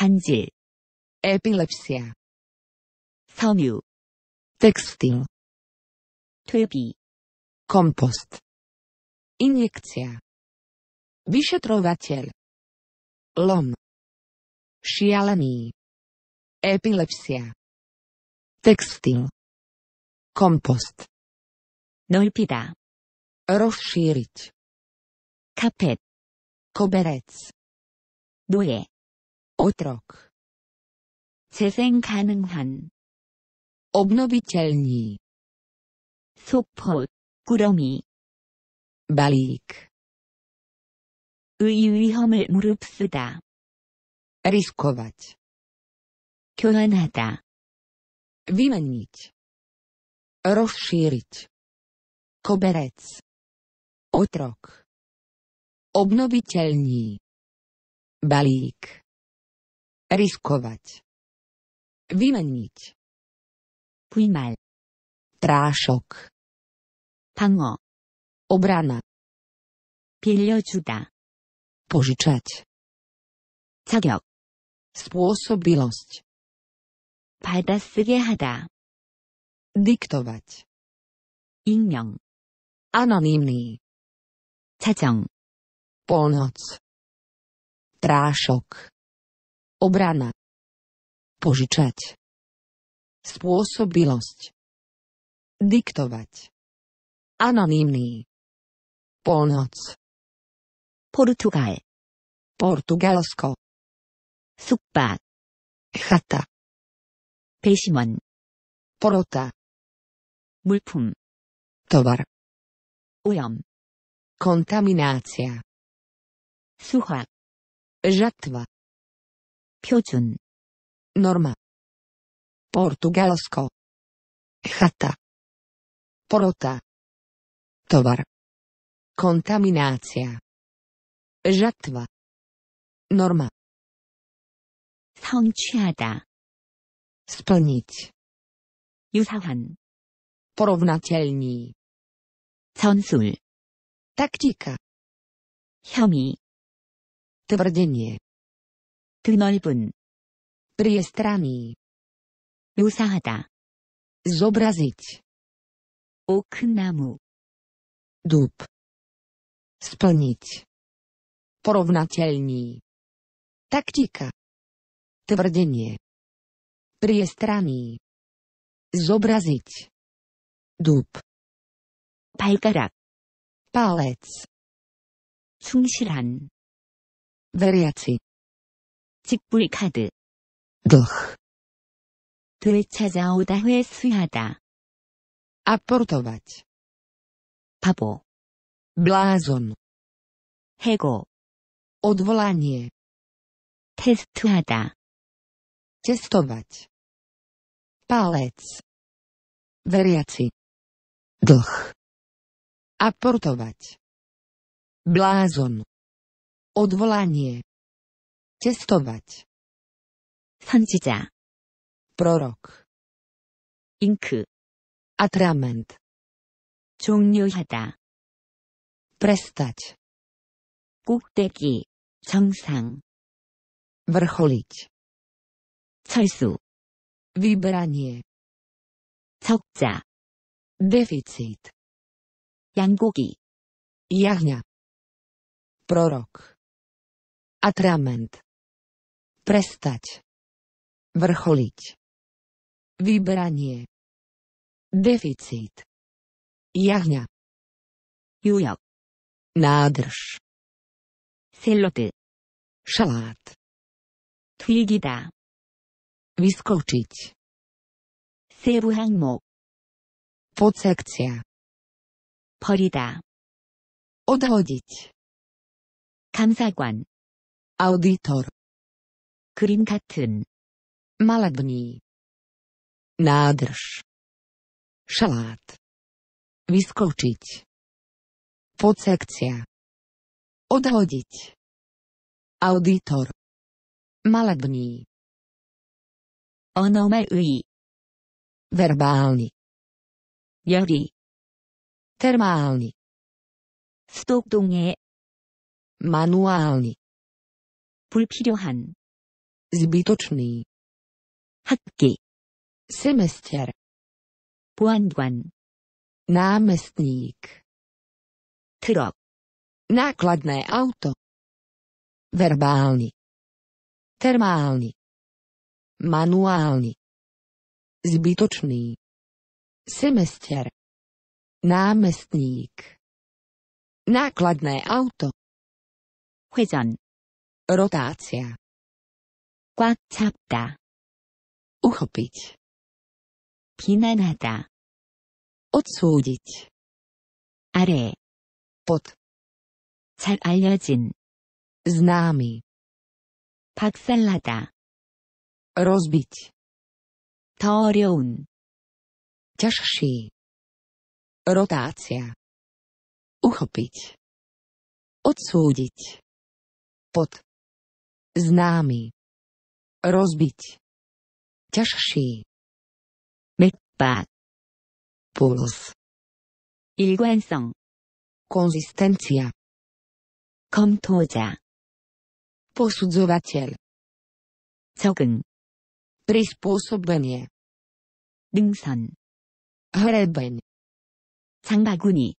Kanji. Epilepsia. 섬유. Textil. 퇴비. Kompost. Injekcia. Vyšetrovateľ. Lom. Šialený. Epilepsia. Textil. Kompost. 넓히다. rozšíriť. kapet Koberec 노예. otrok. 재생 가능한. obnovitelní. 소포, 꾸러미. balík. 의 위험을 무릅쓰다. riskować. 교환하다. wymienić. rozšírić. koberec. otrok. Obnoviteľní. Balík. Riskovať. Vymeniť. Pujmal. Prášok. Pango. Obrana. 빌려주다. požičať. 자격. spôsobilosť. Pada 하다. diktovať. 익명. Anonimný. 자정. Polnoc. Prášok. Obrana. Požičať. Spôsobilosť. Diktovať. Anonymný. Polnoc. Portugal. Portugalsko. Supa. chata. 배심원. porota. Mulpum. tovar. Ujom. kontaminácia. suha, żatwa 표준 norma portugalsko chata porota towar kontaminacja żatwa norma 성취하다 spełnić 유사한 porównacielni 전술 taktika 혐의 Tvrdenie. 드넓은. Priestraný. 묘사하다. Zobraziť. oknamu. dub. Splniť. Porovnateľný. Taktika. Tvrdenie. Priestraný. Zobraziť. Dub. Palkarak. palec. 충실한. Veriaci. Cipul 카드. dlh. 되찾아오다 회수하다. aportovať. Pabo. blázon. Hego. odvolanie. Testuada. testovať. palec. veriaci. dlh. aportovať. blázon. Odvolanie. Testovať. 선지자. prorok. Ink atrament. 종료하다. prestať. 꼭대기, 정상. vrcholiť. 철수. vybranie. 적자. deficit. 양고기. jahňa. prorok. Atrament. Prestať. Vrcholiť. Vybranie. Deficit. Jahňa. Juja. Nádrž. Siloty. Šalát. Tvígida. Vyskočiť. 세부 항목. Podsekcia. 버리다. odhodiť. 감사관 auditor 그림 같은 마라드니 nádrž šalát vyskočiť podsekcia odhodiť auditor malební onomej verbálny jari termálny vstupdunie manuálny 불필요한 zbytočný 학기 semester 보안관 námestník 트럭 nákladné auto verbálny termálny manuálny zbytočný semester námestník nákladné auto 회전 Rotácia. 꽉 잡다. uchopiť. 비난하다. odsúdiť. 아래. pod. 잘 알려진. známy. 박살나다. rozbiť. 더 어려운. ťažší. Rotácia. Uchopiť. Odsúdiť. Pod. Známy. Rozbiť. ťažší. 맥박. 보스. 일관성. Konzistencia. 검토자. posudzovateľ. 적응. prispôsobenie. 능선. hreben. 장바구니.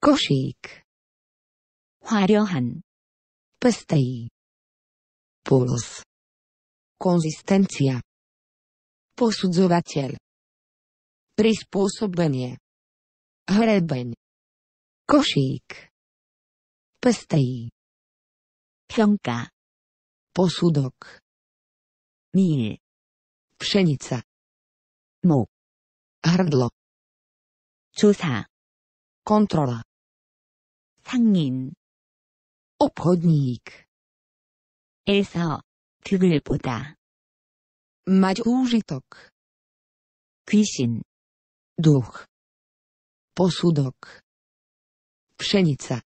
košík. 화려한. pestej. Puls. Konzistencia. Posudzovateľ. Prispôsobenie. Hrebeň. Košík. Pestej. Pionka. Posudok. Míl. Pšenica. Mu. Hrdlo. Čusa. Kontrola. 상인. obchodník. 에서 등을 보다 mať úžitok 귀신 duch posudok pšenica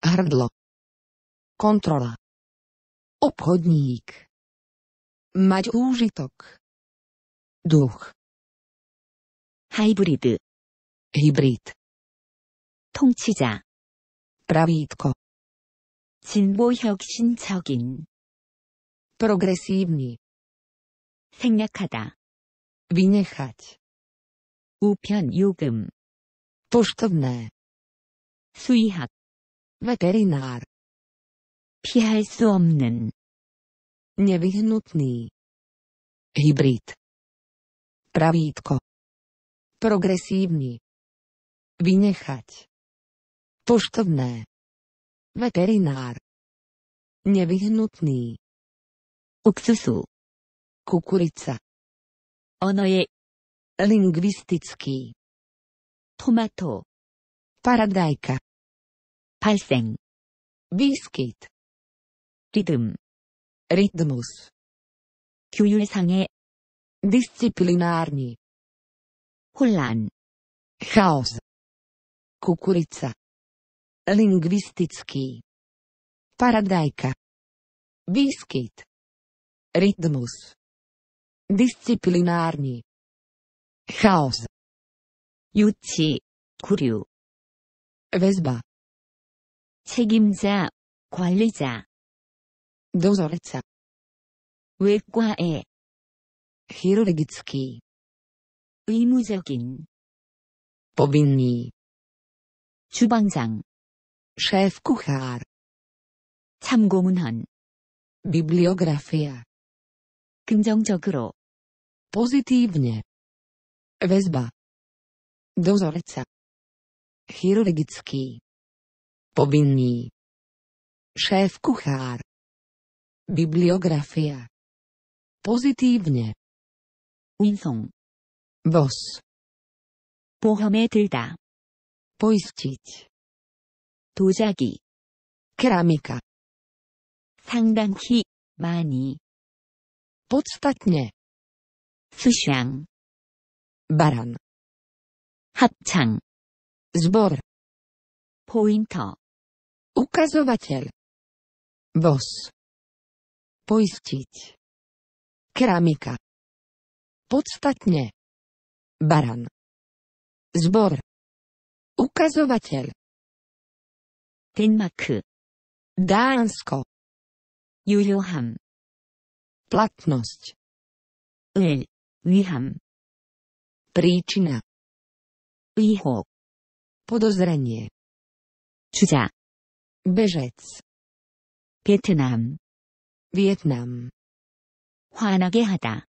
hrdlo kontrola obchodník mať úžitok duch 하이브리드 hybrid 통치자 prawitko 진보혁신적인 progresywni 생략하다 vynechať 우편 요금 poštovné 수의학 veterinár 피할 수 없는 nevyhnutný hybrid pravítko progresívny vynechať poštovné Veterinár. Nevyhnutný. Uksusu. Kukurica. Ono je lingvistický. Tomato. Paradajka. Palsen. Biskit. Rytm. Rytmus. Kjujulsange. Disciplinárny. Hulan. Chaos. Kukurica. Lingwistický. Paradajka. Výskyt. Rytmus. Disciplinární. Chaos. 유치, 구류. vezba. 책임자, 관리자. dozorca. 외과의 chirurgický. 의무적인. povinný. 주방장. Chef kuchar. 참고문헌. Bibliografia. 긍정적으로. Pozitívne. Väzba. Dozorca. Chirurgický. Povinný. Šéf kuchár. Bibliografia. Pozitívne. 운송. Vos. 보험에 들다. Poistiť. 도자기, keramika. 상당히, 많이. podstatne. 수상. 바람. 합창. zbor. 포인터. ukazovateľ. voz. poistiť. keramika. podstatne. baran. Zbor. Ukazovateľ. 덴마크 Dánsko 유효함 platnosť 을 위함 príčina výhok podozrenie 주자 bežec 베트남 Vietnam 화나게 하다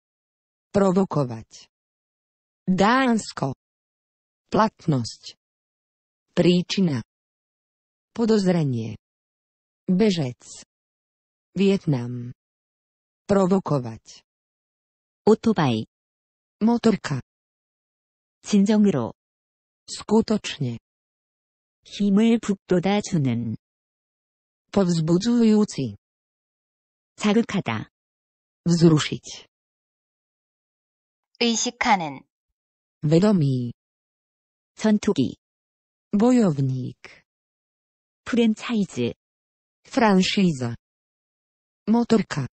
provokovať Dánsko platnosť príčina Podozrenie. Berzec. Wietnam. Prowokować. Autobaj. Motorka. 진정으로. Skutocznie. 힘을 북돋아 주는. Powzbudzujący. 자극하다. Wzruszyć. 의식하는. Wedomi. 전투기. Bojownik. 프랜차이즈 Franszyza. Motorka.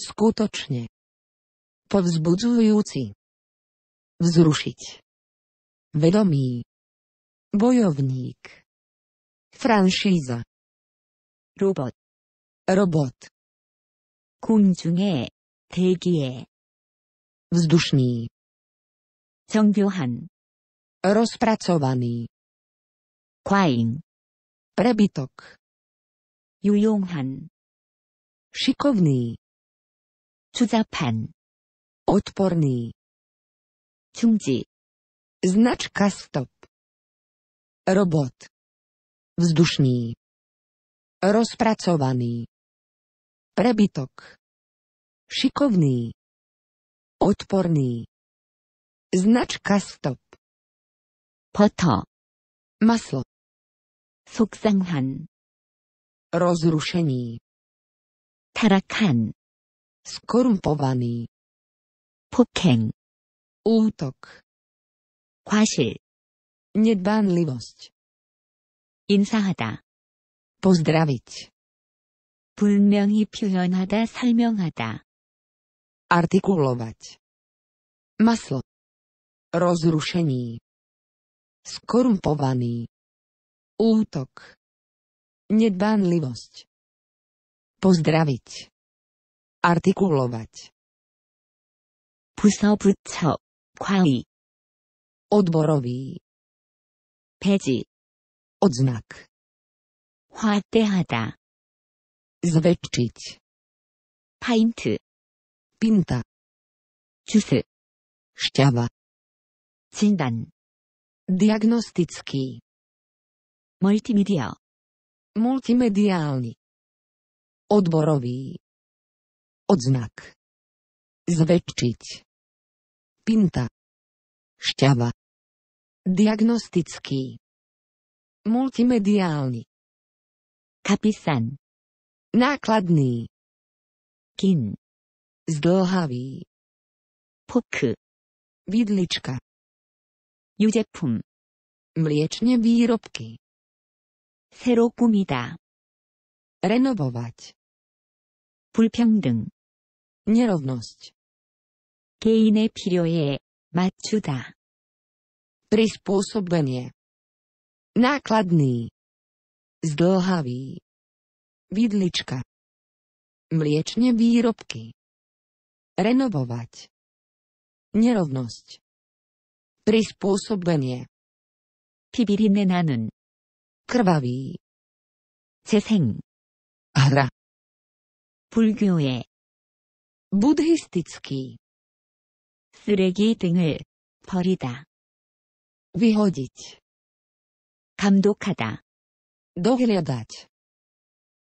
skutecznie, Powzbudzujący. Wzruszyć. wedomi. Bojownik. franchise. robot, Robot. 공중에, 대기에. wzduszni. 정교한. Rozpracowany. 과잉. Prebytok. Jujonghan. Šikovný. 추잡한. odporný. 중지. Značka stop. Robot. Vzdušný. Rozpracovaný. Prebytok. Šikovný. Odporný. Značka stop. Pota. Maslo. 속상한 Rozrušení. 타락한 skorumpovaný 폭행 útok 과실 nedbanlivosť 인사하다 pozdraviť 분명히 표현하다 설명하다 artikulować maslo rozrušení skorumpovaný Útok. Nedbánlivosť. Pozdraviť. Artikulovať. 부서부터 관리 odborový 배지 odznak 화대하다 zväčšiť 파인트 pinta 주스 šťava Cindan diagnostický Multimedia. Multimediálny. Odborový. Odznak. Zväčšiť. Pinta. Šťava. Diagnostický. Multimediálny. Kapisan. Nákladný. Kin. Zdlhavý. Puk. Vidlička. Judepum. Mliečne výrobky. 새로 꾸미다. renovovať. 불평등. nerovnosť. 개인의 필요에 맞추다. prispôsobenie. nákladný. zdlhavý. vidlička. mliečne výrobky. Renovovať. Nerovnosť. Prispôsobenie. 피비린내 나는 크라바위 재생 알아 불교의 부드히스티츠키 쓰레기 등을 버리다 wychodzić 감독하다 doglądać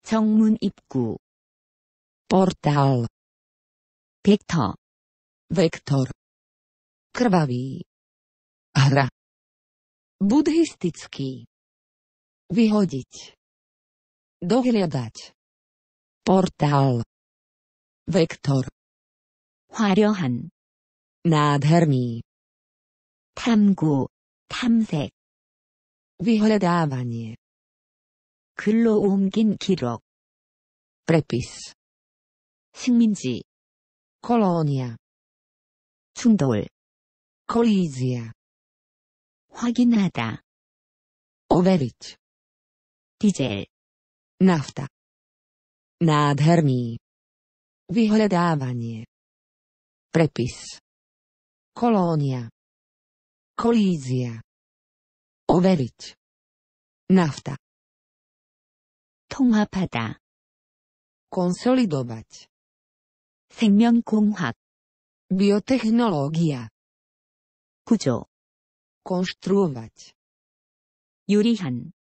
정문 입구 portal 벡터 벡터 krwawi ara buddystycki Vyhodiť. Dohliadať. Portál. Vektor. 화려한. nádherný. Tamgu 탐색. vyhľadávanie. 글로 옮긴 기록. prepis. 식민지. kolónia. 충돌. kolízia. 확인하다. overiť. Dizel. Nafta. Nádherný. Vyhľadávanie. Prepis. Kolónia. Kolízia. Overiť. Nafta. 통합하다. konsolidovať. kumhak. biotechnológia. 구조. konštruovať. 유리한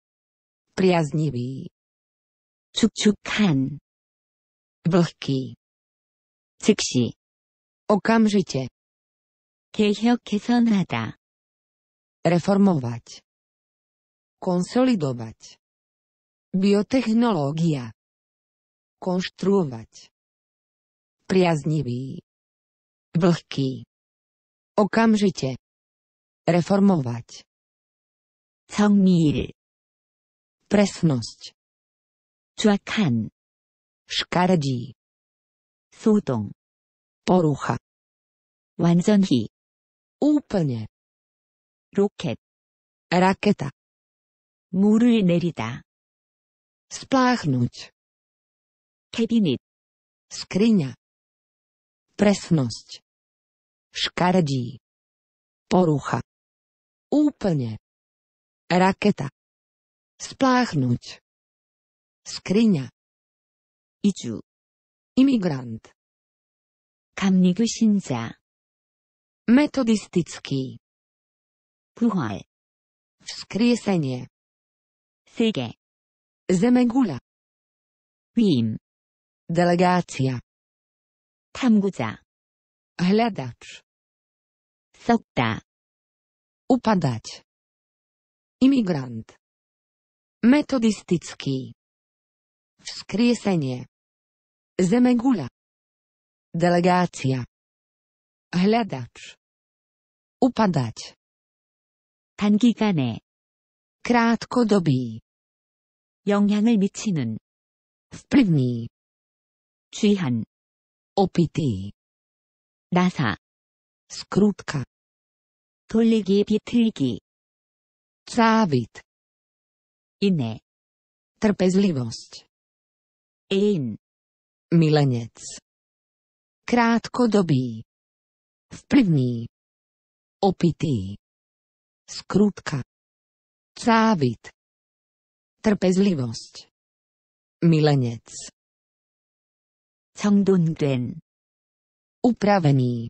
priaznivý. 축축한 vlhký Cikši. okamžite 개혁 개선하다 reformovať konsolidovať biotechnológia konštruovať priaznivý vlhký okamžite reformovať 정미일 Presnosť. Čakan. Škaredí. Súdom. Porucha. 완전히. Úplne. Ruket. Raketa. Múrl nerida. spláchnuť. 캐비닛. Skriňa. Presnosť. Škaredí. Porucha. Úplne. Raketa. Spachnąć. Skrynia. Iju. Imigrant. 감리교 신자. Metodystycki. 부활. Wskrzesenie. 세계. Zemegula. Wim. Delegacja. tamguza Hledacz. Sokta. Upadać. Imigrant. Metodistický. Vzkriesenie. Zemegula. Delegácia. Hľadač. Upadať. Tangigane. Krátkodobý. Jongyangel mičinen. Vplyvný. Čihan. Opitý. Nasa. Skrutka. Tolegie bietlgi. Závit. Iné. Trpezlivosť. In. Milenec. Krátkodobý. Vplyvný. Opitý. Skrutka. Cávit. Trpezlivosť. Milenec. Cangdunden. Upravený.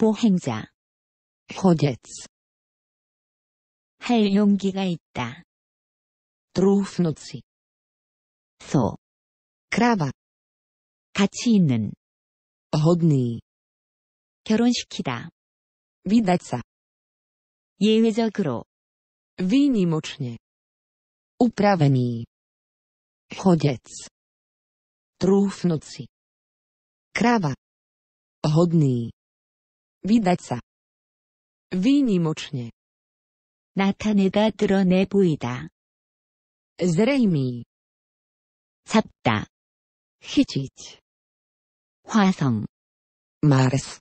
Pohenza. chodec. 할 용기가 있다 trúfnúť si. So. Kráva. 같이 있는. hodný. 결혼시키다. Vydať sa. 예외적으로. výnimočne. upravený. chodec. trúfnúť si. Kráva. hodný. Vydať sa. výnimočne. 나타내다 드러내 보이다. zrejmij 잡다 chycić 화성 Mars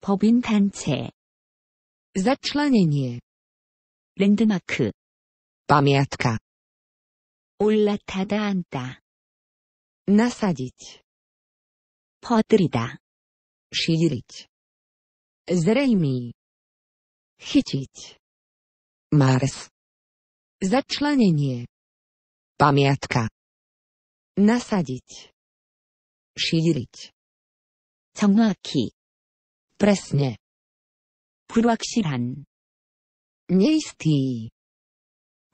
법인 단체 zaczlenienie 랜드마크 pamiętka 올라타다 앉다 nasadzić 퍼뜨리다 ширить zrejmij chycić Mars Začlenenie. Pamiatka. Nasadiť. Šíriť. 정확히. Presne. 불확실한. Neistý.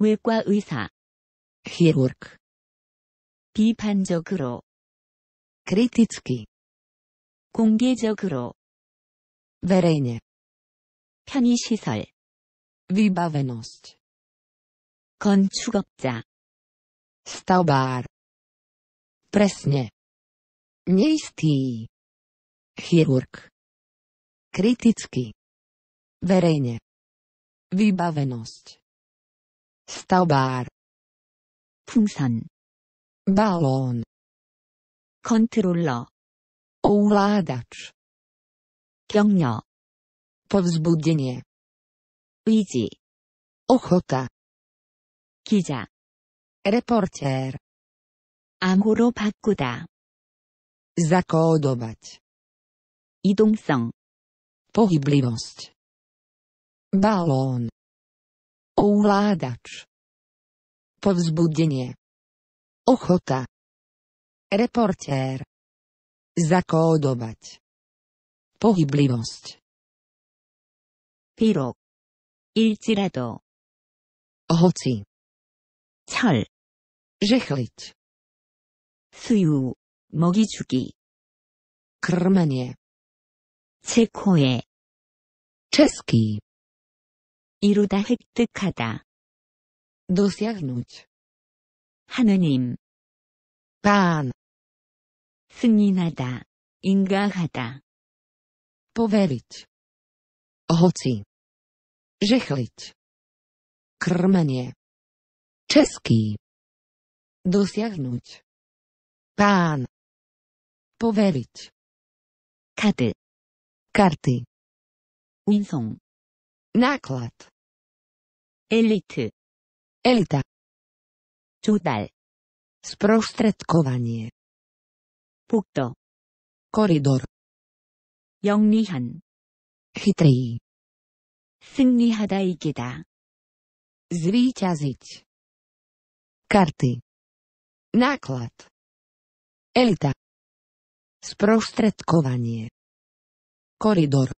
외과 의사. Chirurg. 비판적으로. Kriticky. 공개적으로. Verejne. 편의시설. Vybavenosť. 건축업자. stavbár. Presne. Neistý. Chirurg. Kriticky. Verejne. Vybavenosť. Stavbár. 풍선. balón. 컨트롤러. ovládač. 경력. povzbudenie. 의지. ochota. 기자 reporter 암호로 바꾸다 zakodować 이동성 pohyblivosť balon ovládač povzbudenie ochota reportér zakódovať pohyblivosť pirok 일지라도 hoci 철, ż e c h l i 수유, 먹이주기, 그러마니에, 체코의, c z e s k 이루다 획득하다, d o s i ę g n ą 하느님, pan, 승인하다, 인가하다, powierzyć, oci, żechlić, k Český. Dosiahnuť. Pán. Poveriť. Kady. Karty. Winson. Náklad. Elit. Elita. Čudal. Sprostredkovanie. Pukto. Koridor. Jongnihan. chytrý. 승리하다이기다. zvíťaziť. Karty. Náklad. Elita. Sprostredkovanie. Koridor.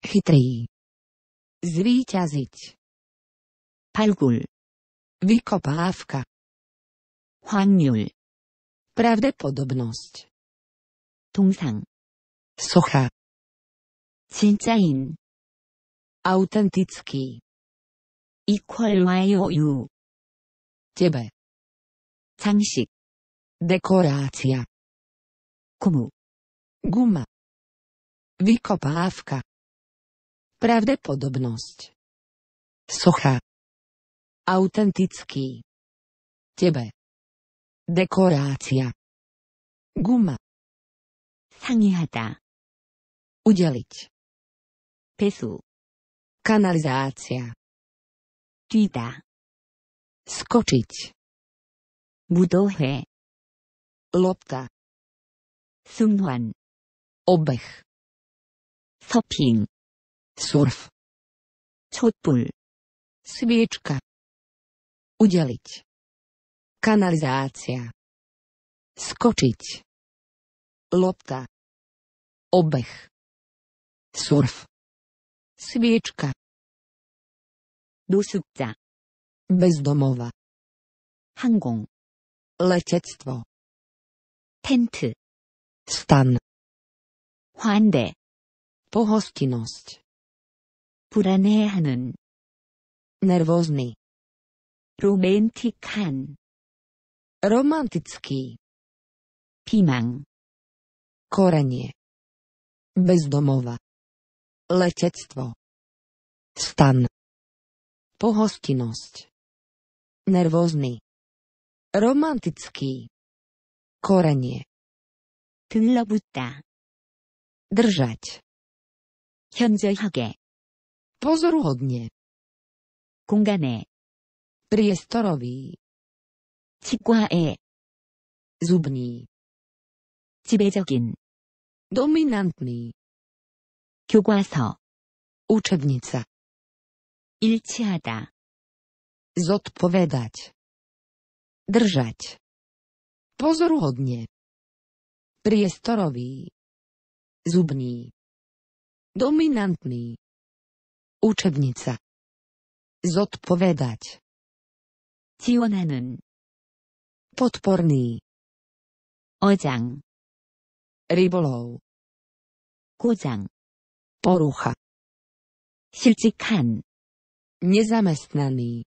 Chytrý. Zvíťaziť. Palgul. Vykopávka. Hanyul. Pravdepodobnosť. Tungsang. Socha. Cincain. Autentický. Equal YOU. Tebe. 장식. Dekorácia. Kumu, Guma. Vykopávka. Pravdepodobnosť. Socha. Autentický. Tebe. Dekorácia. Guma. 상의하다. udeliť. Pesu. kanalizácia. 뛰다. Skočiť. Budohe. Lopta. Sungwan. Obeh. Shopping. Surf. Čotpul. Sviečka. Udeliť. Kanalizácia. Skočiť. Lopta. Obeh. Surf. Sviečka. Dusukta bezdomova. Hangong. letectvo. Tent. stan. Hwande. pohostinnosť. 불안해하는. nervózny. 로맨틱한. romantický. Pimang. korenie. bezdomova. letectvo. stan. pohostinnosť. Nerwozny. Romantycki. Korenie. 들러붙다. Drżać. 현저하게. Pozoruchodnie. 공간에. Priestorowi. 치과에. Zubni. 지배적인. Dominantny. 교과서. Uczebnica. 일치하다. Zodpovedať. Držať. Pozoruhodne. Priestorový. Zubný. Dominantný. Učebnica. Zodpovedať. 지원하는. podporný. Oťang. rybolov. 고장. porucha. 실직한. nezamestnaný.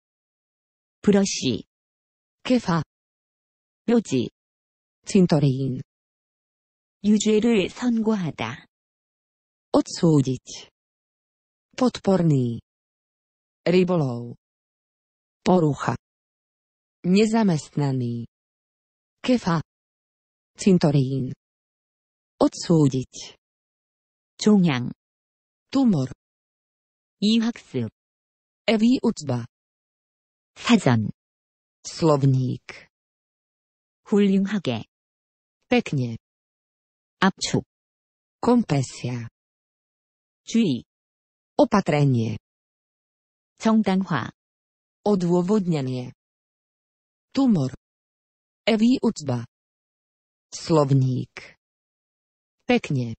プロシー。ケファ。ロジ. cintorin. 유죄를 선고하다. odsúdiť. podporný. rybolov. porucha. nezamestnaný. kefa. cintorín. odsúdiť. 종양. tumor. 이학습. Evi výučba. Fazan. Słownik. 훌륭하게. Pięknie. Abczuk. Kompesia. Czyli. Opatrenie. 정당화. Odłowodnianie. Tumor. Ewi ucba. Slovník. Pięknie.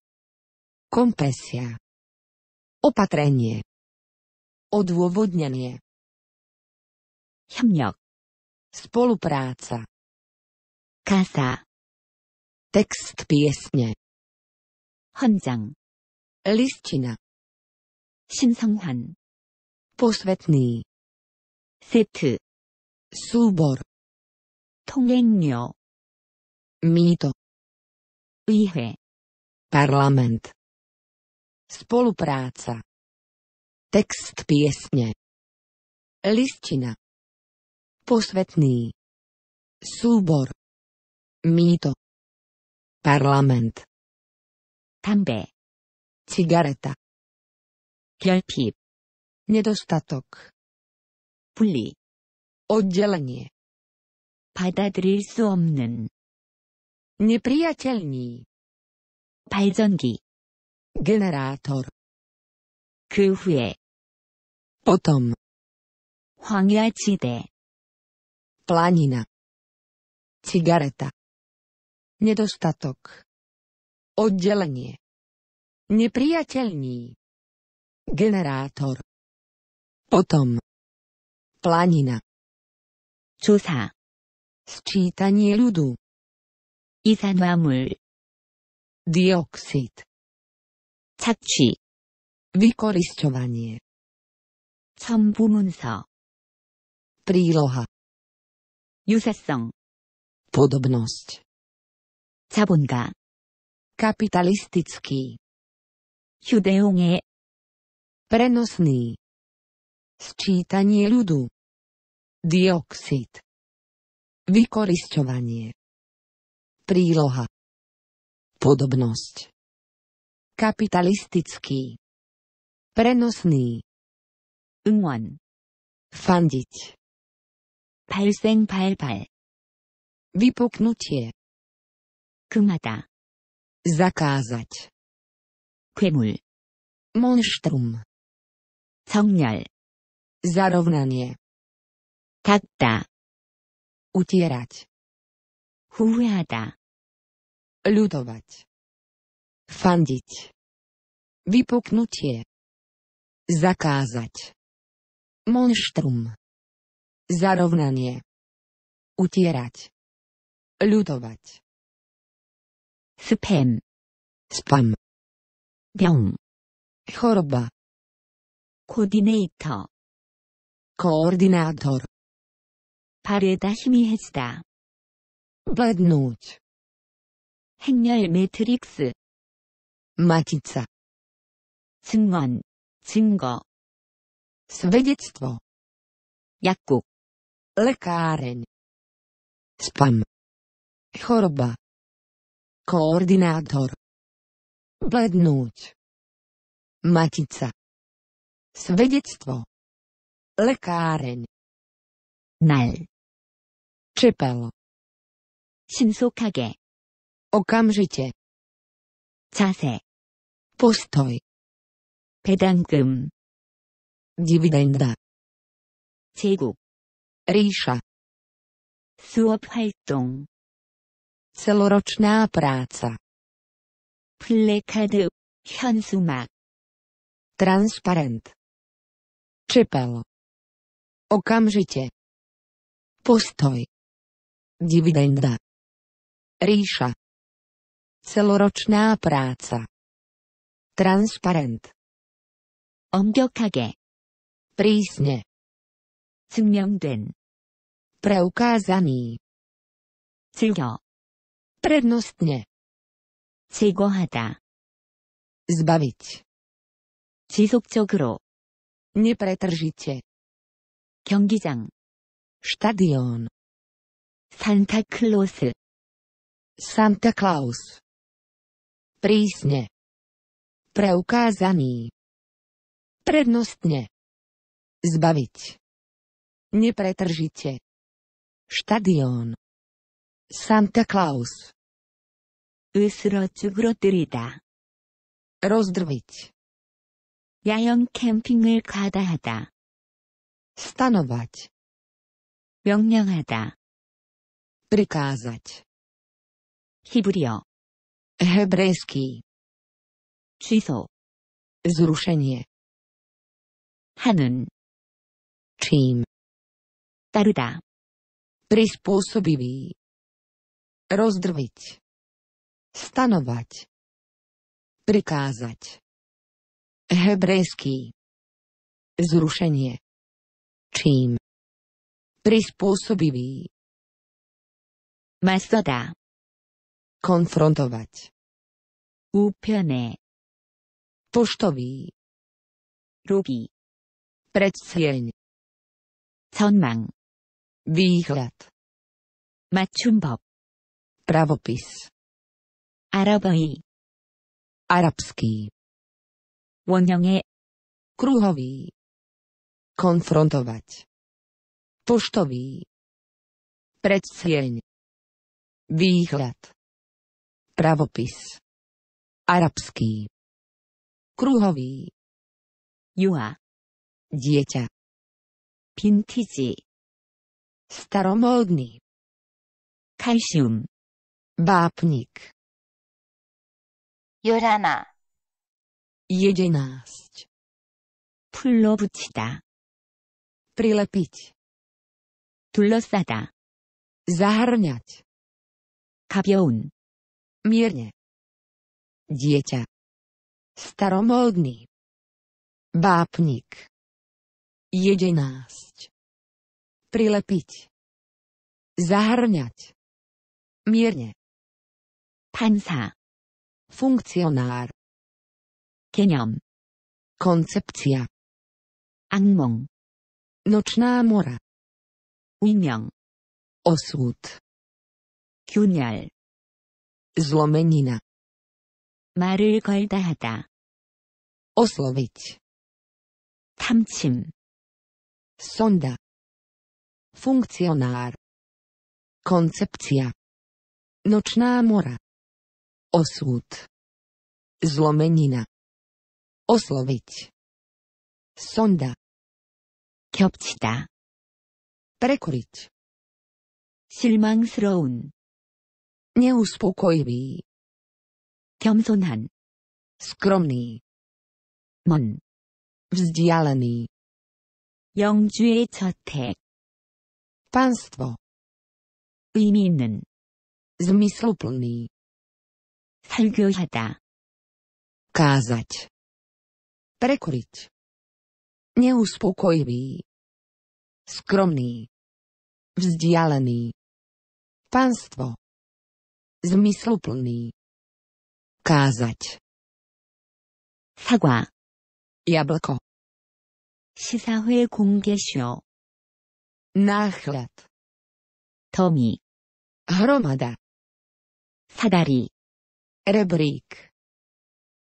Kompesia. Opatrenie. Odłowodnianie. 협력 spolupráca 가사 tekst piesne 헌장 listina 신성환 posvetný 세트 súbor 통행료 Mito. 의회 parlament spolupráca text piesne listina posvetný súbor mýto parlament tambe cigareta kelpi nedostatok pli oddelenie padadril su omnen nepriateľný palzongi generátor kuhuje potom 황야지대 Planina. Cigareta. Nedostatok. Oddelenie. Nepriateľní. Generátor. Potom. Planina. Čusa. Sčítanie ľudu. Izanvamul. Dioxid. Čači. Vykoristovanie. Čambumunso. príloha 유사성 podobnosť 자본가 kapitalistický 휴대용의 prenosný sčítanie ľudu dioxid vykorisťovanie príloha podobnosť kapitalistický prenosný 응원 fandiť 발생 발발 wypuknutie 금하다 zakazać 괴물 monstrum 정렬 zarównanie 닦다 ucierać 후회하다 lutować fandić wypuknutie zakazać monstrum Zarovnanie. Utierać. Lutować. Spam. Spam. 병. choroba. 코디네이터. koordynator. 바르다 희미해지다. blednąć. 행렬 매트릭스. matica. 증언, 증거. świadectwo. 약국. Lekáreň. Spam. Choroba. Koordinátor. Blednúť. Matica. Svedectvo. Lekáreň. Nal. Čepel. 신속하게. Okamžite. 자세. Postoj. 배당금. Dividenda. 제국. Ríša. Suabhaltung. Celoročná práca. Plekadu. 현수막. Transparent. Čepel. Okamžite. Postoj. Dividenda. Ríša. Celoročná práca. Transparent. Omdokage. prísne. 증명된. Preukázaný. 즐겨. prednostne. 제거하다. zbaviť. 지속적으로. nepretržite. 경기장. štadión. Claus. Santa Claus. prísne. preukázaný. prednostne. zbaviť. nepretržite. Stadion. Santa Claus. 으스러 쭈그러뜨리다. Rozdrwić. 야영 캠핑을 과다하다. Stanować. 명령하다. Przykazać. 히브리어. Hebrejski. 취소. Zruszenie. Hanun. Czym. 따르다. Prispôsobivý. Rozdrviť. Stanovať. Prikázať. Hebrejský. Zrušenie. Čím? Prispôsobivý. 맞서다. konfrontować. Úplne. Poštový. rogi. Predsieň. Conmang. Výhľad Mačumbob. Pravopis Araboj Arabský Wonjonge. Kruhový Konfrontovať Poštový Predsieň Výhľad Pravopis Arabský Kruhový Juha. Dieťa Pintici staromódny kalsium Bápnik. Jorana. jedenáct 불러붙이다 prilepiť Tulosada. zahrňať Kapion. mierne dieťa staromódny Bápnik. jedenáct Prilepić. Zahrniać. Miernie. Pansa. Funkcjonar. Kieniom. Koncepcja. Angmong. Noczna mora. Uimiong. Osud. Kyunial. Złomenina. Maryl goldahada. Osłowić. Tamcim. Sonda. Funkcionár. Koncepcia. Nočná mora. Osud. Zlomenina. Osloviť. Sonda. 겹치다. prekoriť. 실망스러운. neuspokojivý. Kjomsonhan. skromný. Mon vzdialený. 영주의 저택. Panstvo. 의미 있는. zmysluplný. 설교하다. kázať. prekryť. Neuspokojivý. Skromný. Vzdialený. Pánstvo. Zmysluplný. Kázať. 사과. jablko. 시사회 공개쇼. Náchlad. Tomi. Hromada. Sadari. Rebrík.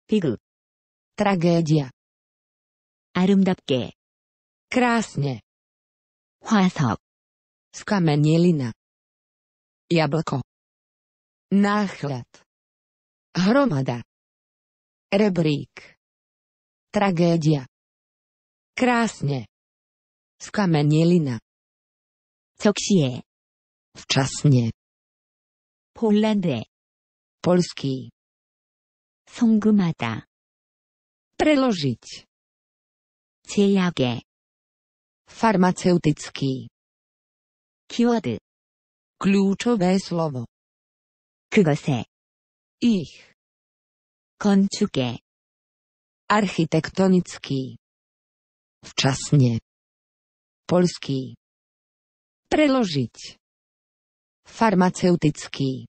Figu. Tragédia. 아름답게. Krásne. 화석. Skamenielina. Jablko. Náchlad. Hromada. Rebrík. Tragédia. Krásne. Skamenielina. Coksię. Wczasnie. Polandę. Polski. Sągumata. Przełożyć. 제약에. Farmaceutycki. Keyword. Kluczowe słowo. Kgose. Ich. 건축에. Architektoniczki. Wczasnie. Polski. Preložiť. Farmaceutický.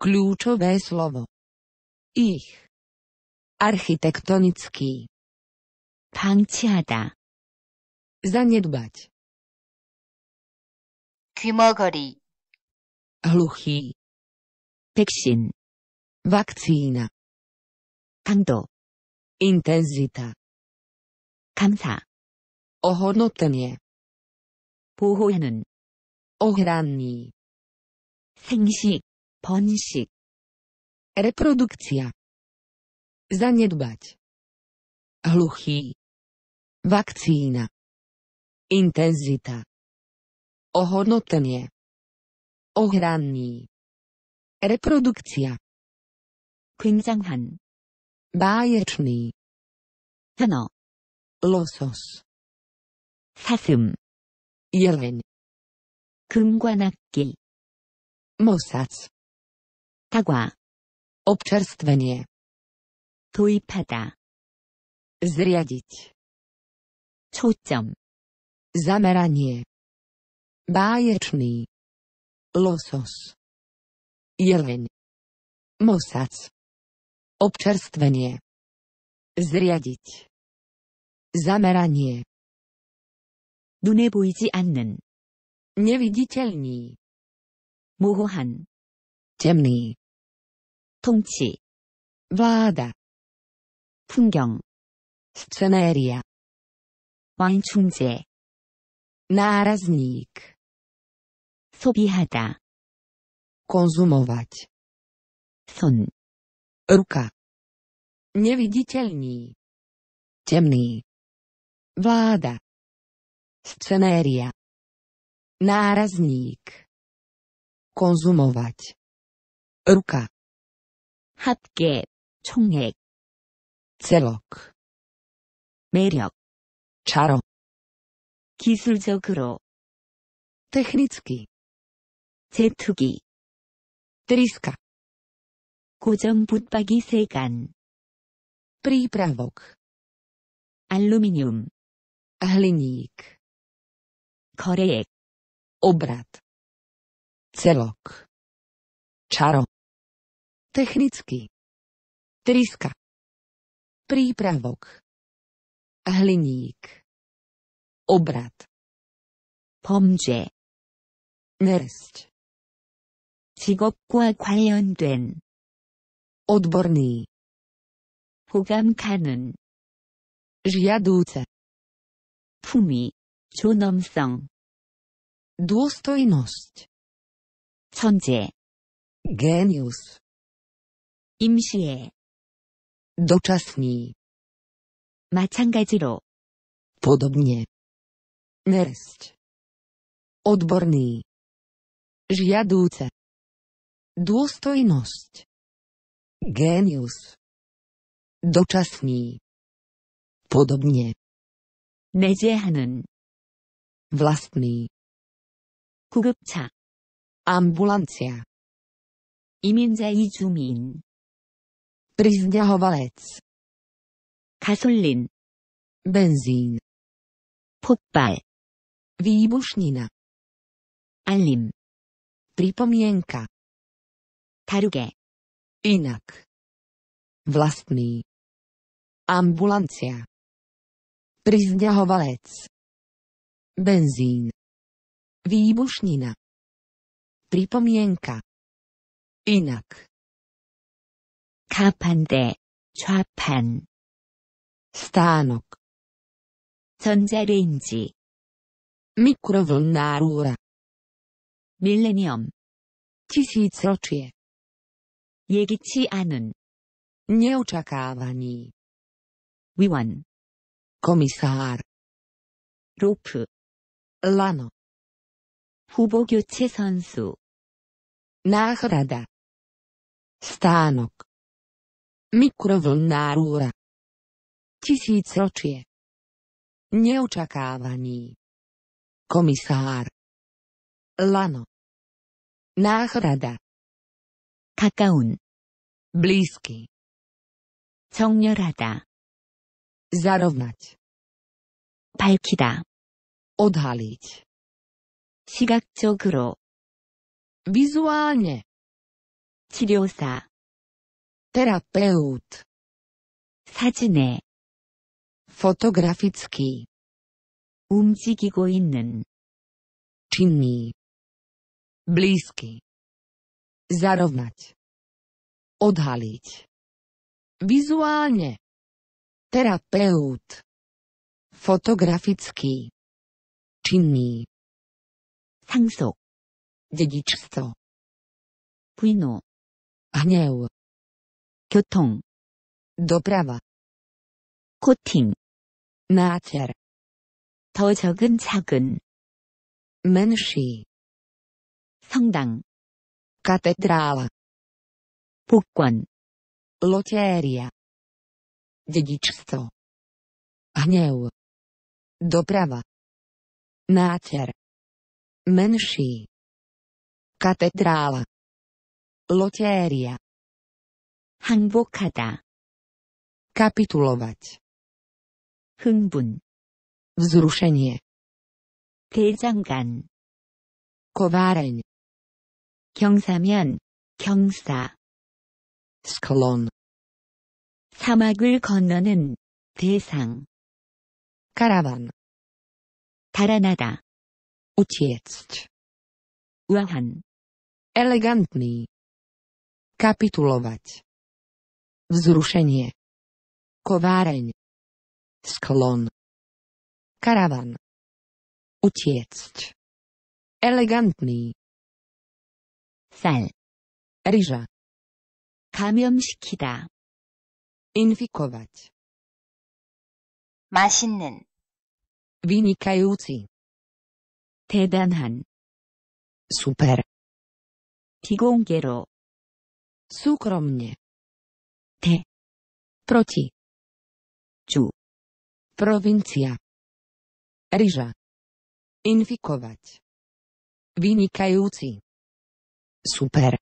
Kľúčové slovo. Ich. Architektonický. Pančiada. zanedbať. Kymogori. hluchý. 백신. vakcína. 강도. intenzita. 감사. ohodnotenie. 보호하는 ochranný 생식 번식 reprodukcja Zaniedbać. hluchý vakcína intenzita ohodnotenie ochranný reprodukcja 굉장한 báječný 하나 로소스 사슴 열은 금관악기 모사ц 타과 obczerstwienie 도입하다 zryadzić 초점 zameranie báječný losos jelin mosac občerstvenie zriadiť zameranie 눈에 보이지 않는 Neviditeľný. 모호한 Temný. 통치 Vláda. 풍경 Scenéria. 완충제 Nárazník. 소비하다 Konzumovať. 손 Ruka. Neviditeľný. Temný. Vláda. Scenéria. Nárazník. Konzumovať. Ruka. 합계, 총액. celok. 매력. čaro. 기술적으로. technicky. 제투기. tryska. 고정 붙박이 세간. prípravok. 알루미늄. hliník. koreek. Obrad. Celok. Čaro. Technický. Triska. Prípravok. Hliník. Obrad. pomže nerst. 직업과 kvalionden odborný. 호감가는. žiadúce. 품위, 존엄성. Dôstojnosť. 천재. Genius. Imšie. Dočasný. Mačangaziro. Podobne. Nerst. Odborný. Žiadúce. Dôstojnosť. Genius. Dočasný. Podobne. Nezehnen. vlastný. 구급차 ambulancia 이민자 이주민 prisťahovalec 가솔린 benzín 폭발 výbušnina Alim pripomienka 다르게 inak vlastný ambulancia prisťahovalec benzín Výbušnina. Pripomienka. Inak. Kapande. Čapan. Stánok. Zonzarenzi. Mikrovlná rúra. Millennium. Tisícročie. Jegici anun. Neočakávaní. Vivan. Komisár. Rúp. Lano. Hubo 교체 선수 náhrada stánok mikrovlná rúra tisícročie neočakávaní komisár lano náhrada Kakaun. blízky 정렬하다 zarovnať 밝히다 odhaliť 시각적으로 비주얼에 치료사 테라페웃 사진에 포토그래피츠키 움직이고 있는 czynni bliski zarównać odhalić wizualnie terapeut Fotografický. czynni 상속, dziedziczstwo, 부인호, anioł, 교통, doprawa, 코팅, mater, 더 적은 작은, męż이, 성당, katedrała, 복권, loteria, dziedziczstwo, anioł, doprawa, mater, menší. Katedrála. Lotéria. Hangbokada. Kapitulovať. Hungbun. Vzrušenie. Dejangan. Kováreň. Kiongsamian. Kiongsa. Sklon. Samagul konnonen. Desang. Karavan. Taranada. Utiecť. Uahan. Elegantný. Kapitulovať. Vzrušenie. Kováreň. Sklon. Karavan. Utiecť. Elegantný. Sal. Kamiom 감염시키다. infikować. 맛있는. Vynikajúci. 대단한 super 비공개로 Sukromne. 대 proti 주 provincia ryža infikovať vynikajúci super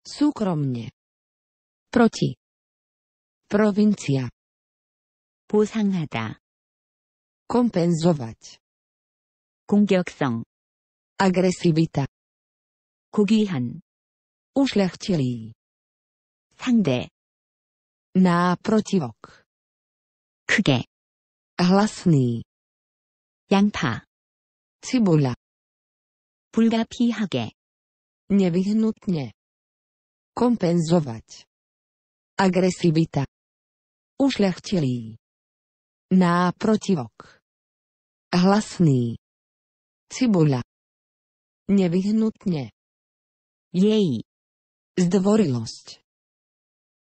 súkromne proti provincia Pusangada. kompenzovať 공격성 agresivita 고귀한 ušľachtilý 상대 náprotivok 크게 hlasný 양파 cibula 불가피하게 nevyhnutne kompenzovať agresivita ušľachtilý náprotivok hlasný Cibula. Nevyhnutne. Jej. Zdvorilosť.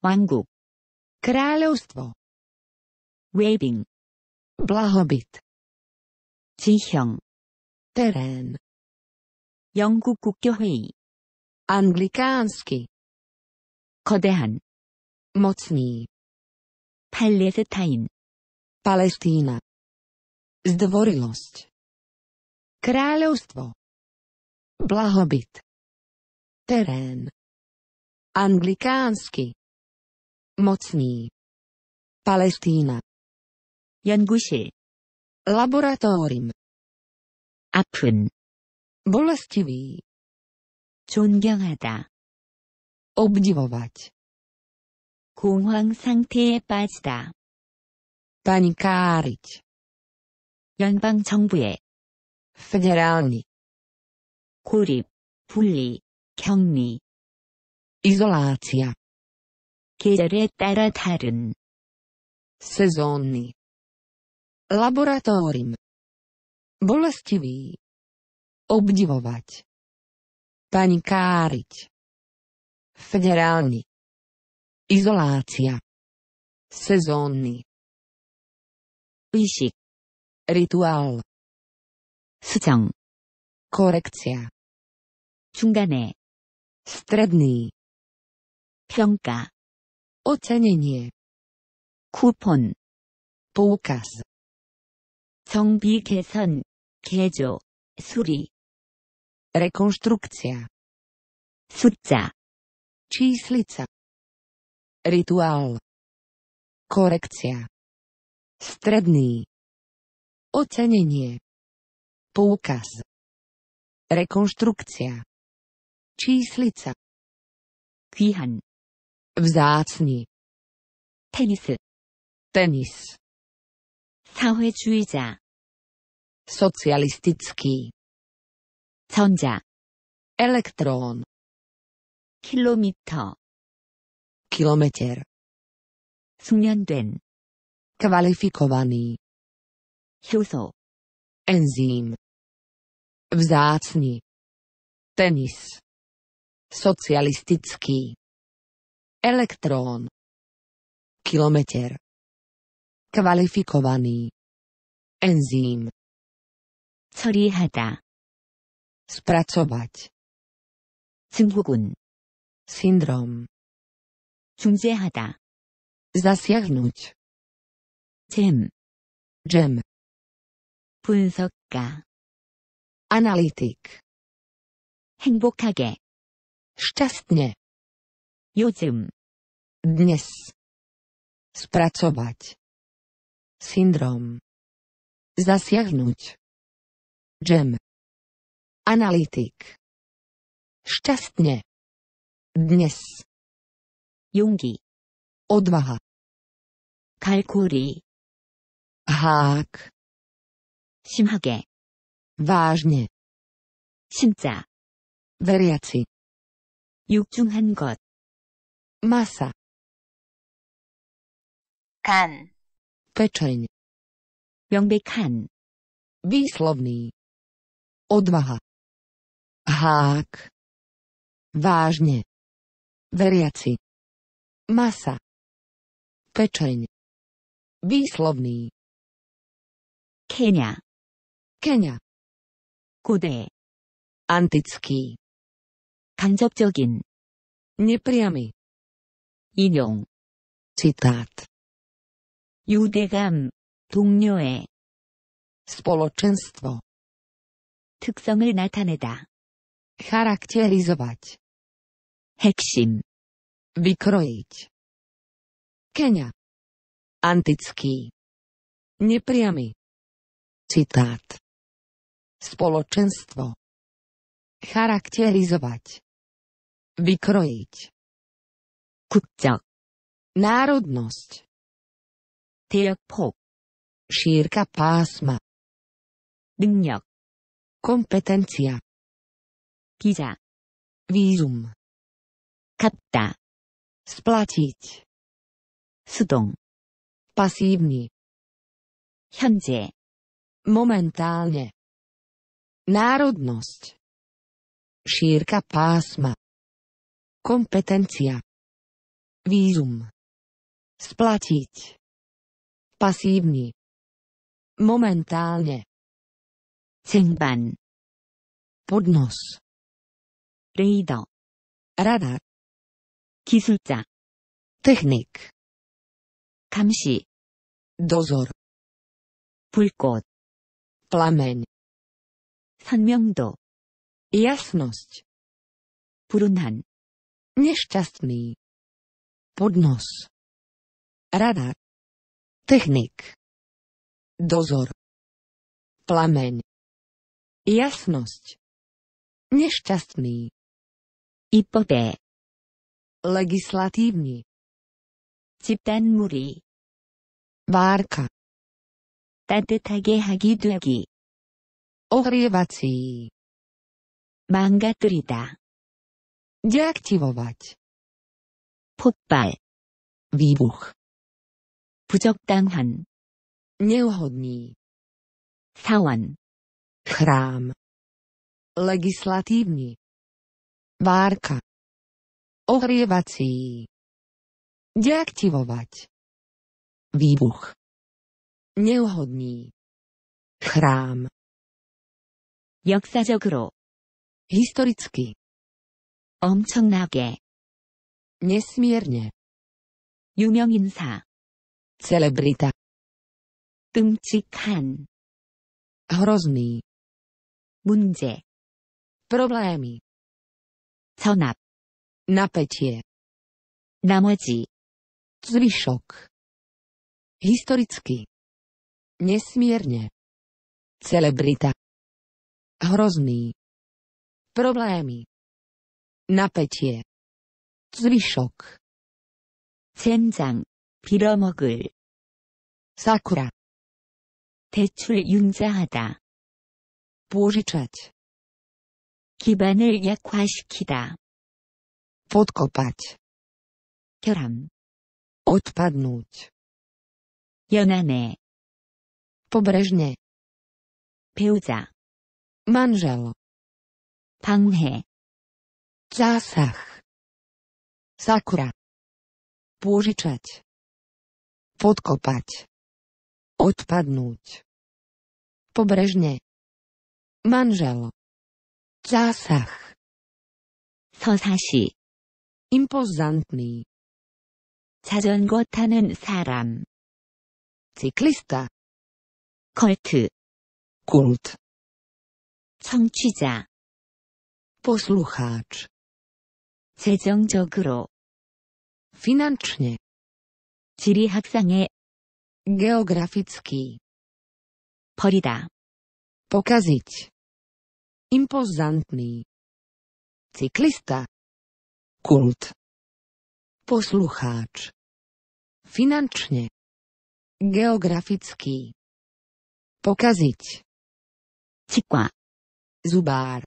Wangu. Kráľovstvo. Weibing. Blahobyt. Cihyong. Terén. Jongu kukyohui. Anglikánsky. Kodehan. Mocný. Palestine. Palestína. Zdvorilosť. Kráľovstvo. Blahobyt. Terén. Anglikánsky. Mocný. Palestína. Janguši. Laboratórium. Apfen. Bolestivý. Čungelada. Obdivovať. Kúhlang sangtie páčda. Panikáriť. Janbang čongbuje. Federálny. 고립, Pulli 격리 Izolácia. 계절에 tera 다른 sezónny Laboratórim. bolestivý obdivovať panikáriť federálny izolácia sezónny 의식 rituál 수정 코렉ция 중간에 스트랩니 평가 оценение 쿠폰 보카스 정비 개선 개조 수리 реконструкция 숫자 числица ритуал корекция стребни оценение Poukaz. Rekonštrukcia. Číslica. Kvíhan. Vzácný. Tenis. Tenis. 사회주의자. Socialistický. 전자. Elektrón. 킬로미터. Kilometer. 숙련된. Kvalifikovaný. 효소. Enzím. Vzácný. Tenis. Socialistický. Elektrón. Kilometer. Kvalifikovaný. Enzím. 처리하다. spracovať. Cynhugun. syndrom. Čumzehada. zasiahnuť. Tem. 잼. Punzokka. Analytik. 행복하게. Šťastne. 요즘. Dnes. Spracovať. Syndrom. Zasiahnuť. Džem. Analytik. Šťastne. Dnes. Jungi. Odvaha. Kalkúri. Hák. Simhage. Vážne. 진짜. Veriaci. 육중한 것. Masa. 간. Pečeň. 명백한. Výslovný. Odvaha. Hák. Vážne. Veriaci. Masa. Pečeň. Výslovný. Kenia. Kenia. 고대 안티츠키 간접적인 непрямый 인용 цитат 유대감 동료의 społeczeństwo 특성을 나타내다 charakteryzować 핵심 wykroić Kenia antycki nieprямый цитат Spoločenstvo. Charakterizovať. Vykrojiť. Kupca. Národnosť. Tiepo. Šírka pásma. 능력. kompetencia. Kiza. vízum. Katta. splatiť. 수동. pasívny. 현재. momentálne. Národnosť. Šírka pásma. Kompetencia. Vízum. Splatiť. Pasívny. Momentálne. Cingban. Podnos. Rejda. Rada. Kisúca. Technik. Kamši. Dozor. Pulkot. Plameň. 선명도. jasnosť. 불운한. nešťastný. podnos. rada. technik. dozor. plameň. jasnosť. nešťastný. Ipopé. Legislatívny. 집단물이. Várka. 따뜻하게 하기 되기 ohrievací trida. deaktivować 폭발 výbuch 부적당한 Neuhodný. Sawan. Chrám. Legislatívny. Várka. Ohrievací. Deaktivovať. Výbuch. Neuhodný. Chrám. 역사적으로 Historicky. 엄청나게 niesmiernie 유명인사 celebrita 끔찍한 hrozný 문제 problémy 전압 napätie 나머지 zvyšok historicky nesmierne celebrita Hrozný. Problémy. Napätie. Zvyšok. 젠장, 빌어먹을. Sakura. 대출 융자하다. 보지차치. 기반을 약화시키다. podkopać. 결함. odpadnąć. 연안에. Pobrežne. 배우자. 만žel 방해 zásah sakura požičať podkopať odpadnúť pobrežne manžel zásah 서사시 impozantný 자전거 타는 cyklista 컬트 kult 청취자 posłuchacz 재정적으로 financznie 지리학상에 geograficki 버리다 pokazać imposantny cyklista kult posłuchacz financznie geograficki pokazać 직과 Zubar.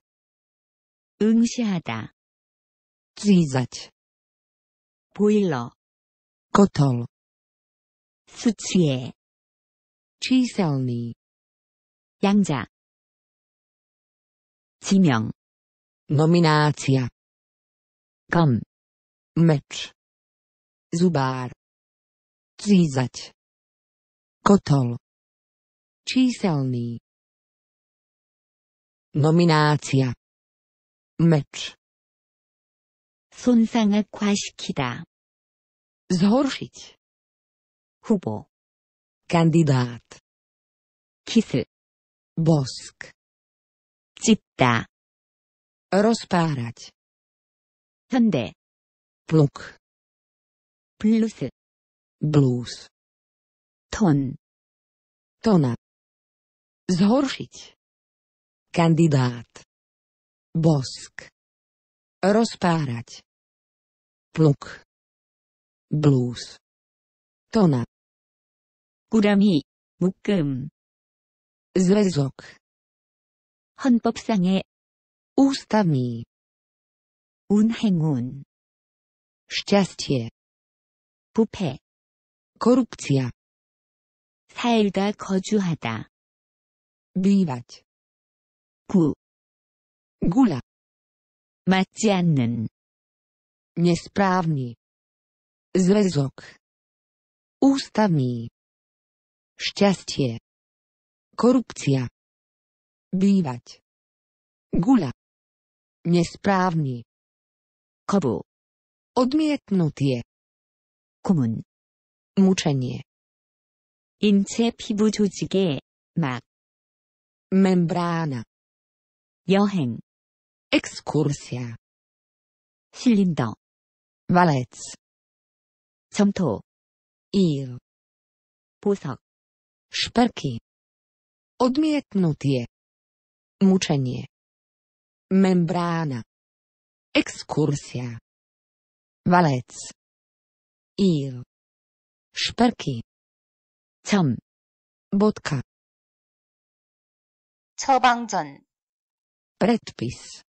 응시하다. Zlizać. 보일러. Kotol. 수치에. 취설니. 양자. 지명. Nominacja. Kom. Mecz. Zubar. Zlizać. Kotol. Číselný. Nominacja. Mecz. 손상을 과시키다. Zgorszyć. 후보. Kandydat. 기슬. Bosk. 찝다. Rozparać. 현대. Pluk. 블루스. Blues. ton, Tona. Zgorszyć. kandidát. Bosk. Rozpárať. Pluk. Blues. Tona. Kudami. Mukum. Zväzok. Honpopsange. Ústavný. Unhengun. Šťastie. Pupe. Korupcia. Sajda kožuhada. Bývať. 구. gula. 맞지 않는. niesprávny. zväzok. ústavný. šťastie. korupcia. bývať. gula. Nesprávny. Kobu. Odmietnutie. Kumun. Muczenie. 인체 피부 조직의 막. 여행 ekskursja 실린더 malec 점토 il 보석 szperki odmietnutie muczenie membrana ekskursja walec il szperki 점 bodka 처방전 Predpis.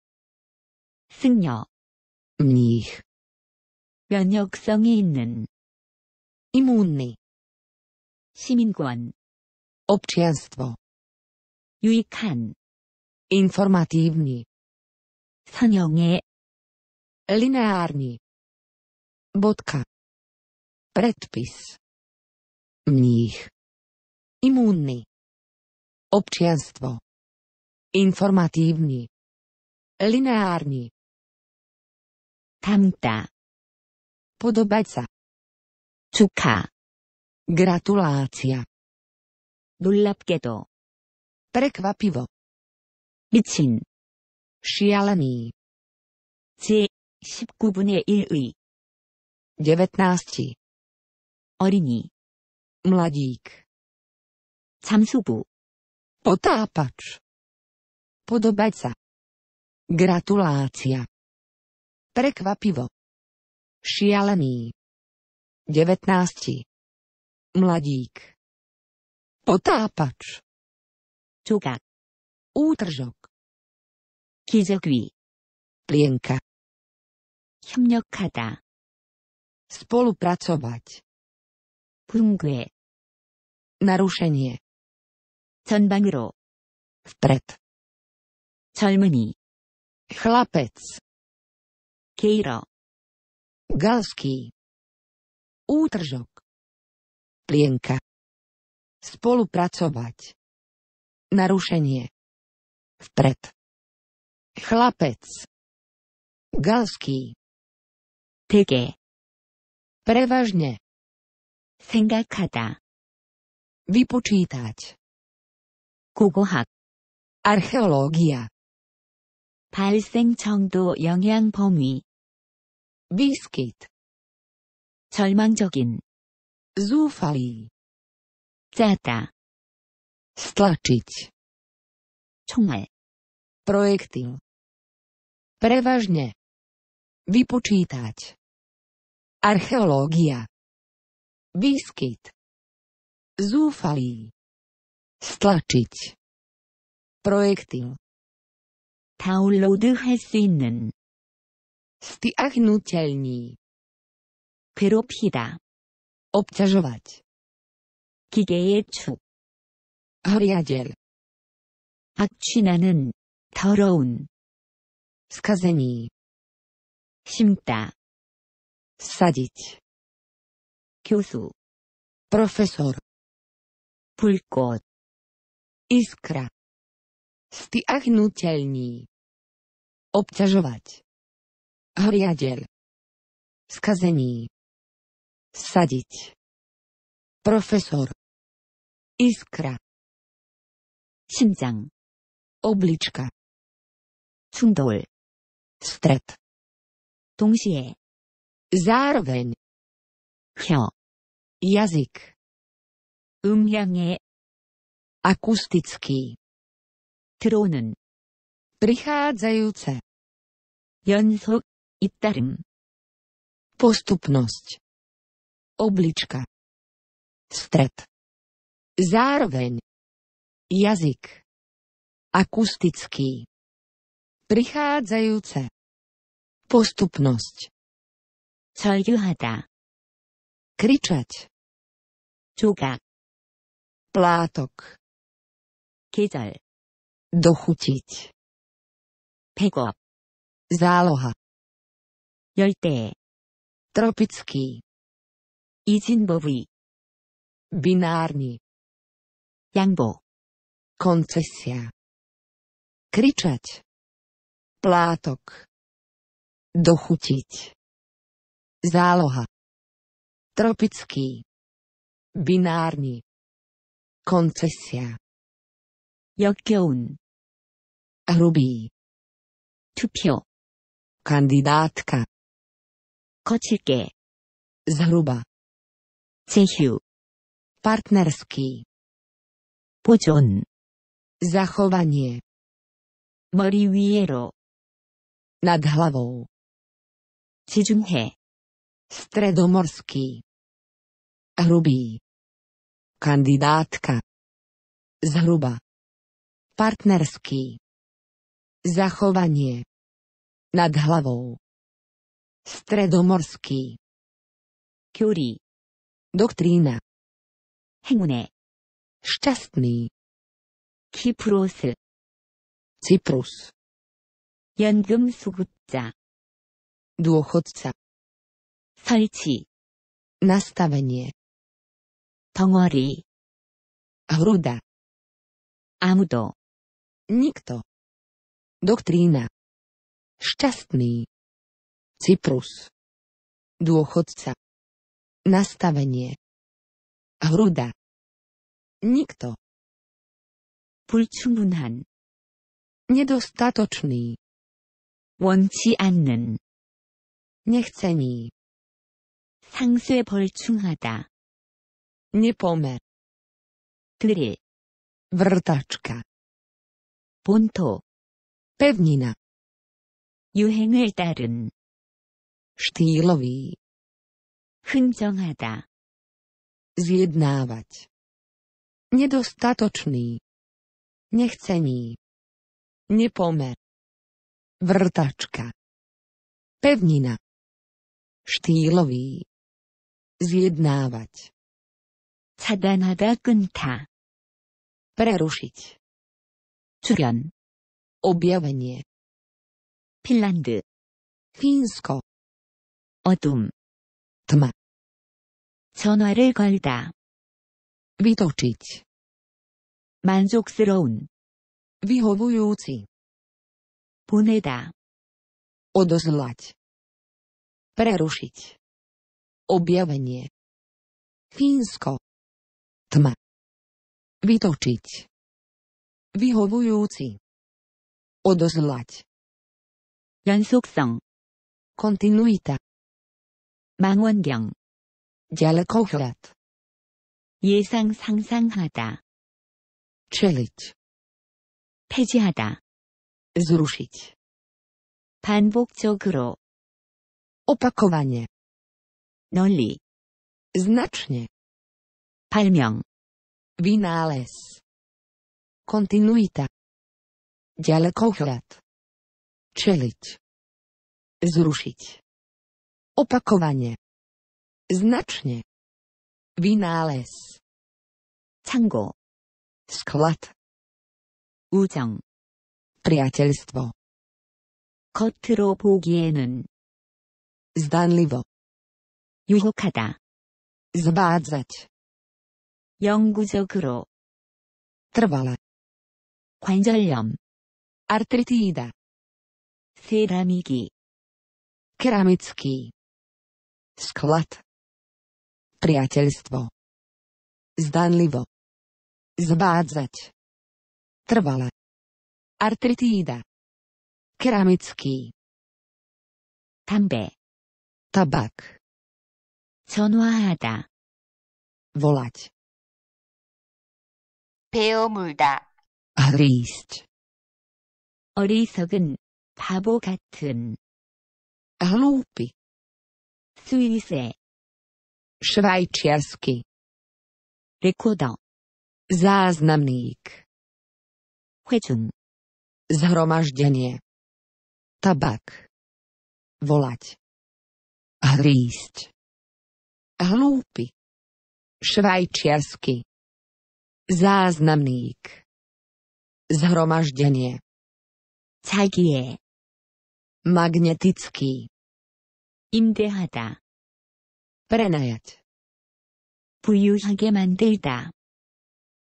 승려. mních. 면역성이 있는. immunny. 시민권. občianstvo. 유익한. informatívny. 선형의. lineárny. bodka. Predpis. Mních. Imúnny. Občianstvo informatívny, lineárny, tamta, podobať sa, cuka, gratulácia, 놀랍게도, prekvapivo, bicin, šialený, 제 19분의 1의 19. 어린이 mladík 잠수부 potápač Podobať sa. Gratulácia. Prekvapivo. Šialený. 19. Mladík. Potápač. Čukak. Útržok. Kizokví. plienka. Chmňokata. spolupracovať. 붕괴. narušenie. 전방으로. vpred. 젊은이 chlapec Kejro Galský Útržok Plienka Spolupracovať Narušenie Vpred Chlapec Galský Tege Prevažne 생각하다 Vypočítať Kukohat Archeológia 발생 청도 영향 범위 비스킷 절망적인 zufali 짜다 stlačić 총알 projektil prevažne vypočítať archeológia výskyt zúfalý stlačiť projektil 다운로드 할수 있는 ściągnąć 괴롭히다 obciążować 기계의 축 horiadziel 악취나는 더러운 skażeni 심다 sadzić 교수 profesor 불꽃 iskra ściągnąć Obťažovať. Hriadeľ. Skazení. Sadiť. Profesor. Iskra. 심장. oblička. 충돌. stret. 동시에. zároveň. 혀. jazyk. 음향의 akustický. Trónen. Prichádzajúce. 연속, 잇따름. Postupnosť. Oblička. Stret. Zároveň. Jazyk. Akustický. Prichádzajúce. Postupnosť. 설교하다. Kričať. Čuka. Plátok. 계절. Dochutiť. Peko. Záloha. 열대. Tropický. 이진법의. Binárny. 양보. Koncesia. Kričať. Plátok. Dochutiť. Záloha. Tropický. Binárny. Koncesia. 역겨운. hrubý. 투표 kandidátka kočike zhruba cechu partnerský poďon zachovanie 머리 위로 nad hlavou 지중해 stredomorský hrubý kandidátka zhruba partnerský Zachovanie. Nad hlavou. Stredomorský. Kyuri. Doktrína. Hengune. Šťastný. Kyprus. Cyprus. 연금 sugutza. dôchodca. 설치. nastavenie. Tongori. hruda. Amudo. nikto. Doktrína. Šťastný. Cyprus. Dôchodca. Nastavenie. Hruda. Nikto. 불충분한. Nedostatočný. 원치 않는. nechcený. 상쇄 벌충하다. Nepomer. 그릴. Vrtačka. Punto. Pevnina. 유행을 따른. Štýlový. 흥정하다. Zjednávať. Nedostatočný. Nechcení. Nepomer. Vrtačka. Pevnina. Štýlový. Zjednávať. 차단하다 끊다. Prerušiť. 출연 objavenie. Finland. Fínsko. Otum. Tma. 전화를 걸다. Vytočiť. 만족스러운. Vyhovujúci. 보내다. Odozlať. Prerušiť. Objavenie. Fínsko. Tma. Vytočiť. Vyhovujúci. 오도슬라지 연속성 kontinuita 망원경 dalekogled 예상 상상하다 Czelić. 폐지하다 zruszyć 반복적으로 opakowanie 널리 znacznie 발명 wynalez kontinuita Ďalekohľad. Čeliť. Zrušiť. Opakovanie. Značne. Vynález. Tango. Sklad. 우정. Priateľstvo. 겉으로 보기에는. Zdanlivo. 유혹하다. Zbádzať. 영구적으로. Trvale. 관절염 artritída. Ceramiki. Keramický. Sklad. Priateľstvo. Zdanlivo. Zbádzať. Trvale. Artritída. Keramický. Tambe. tabak. 전화하다. volať. Peomulda. hrísť. 어리석은, 바보 같은. Hlúpi. 스위스의. Švajčiarsky. Rekorder. Záznamník. 회중. Zhromaždenie. Tabak. Volať. Hrísť. Hlúpi. Švajčiarsky. Záznamník. Zhromaždenie. 자기의 magnetycki 임대하다 prenajać 부유하게 만들다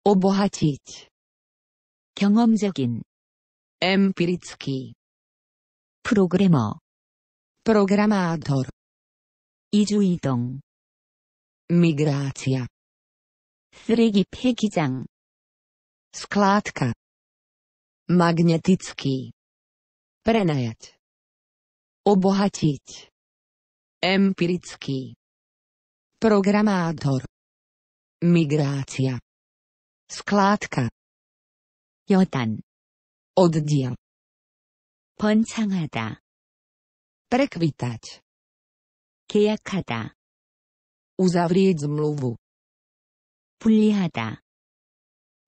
obohacić 경험적인 empiricki 프로그래머 programator 이주이동 migracja 쓰레기 폐기장 składka magnetycki Prenajať. Obohatiť. Empirický. Programátor. Migrácia. Skládka. Jotan. oddiel. poncangada, prekvitať. kejakada, uzavrieť zmluvu. 분리하다.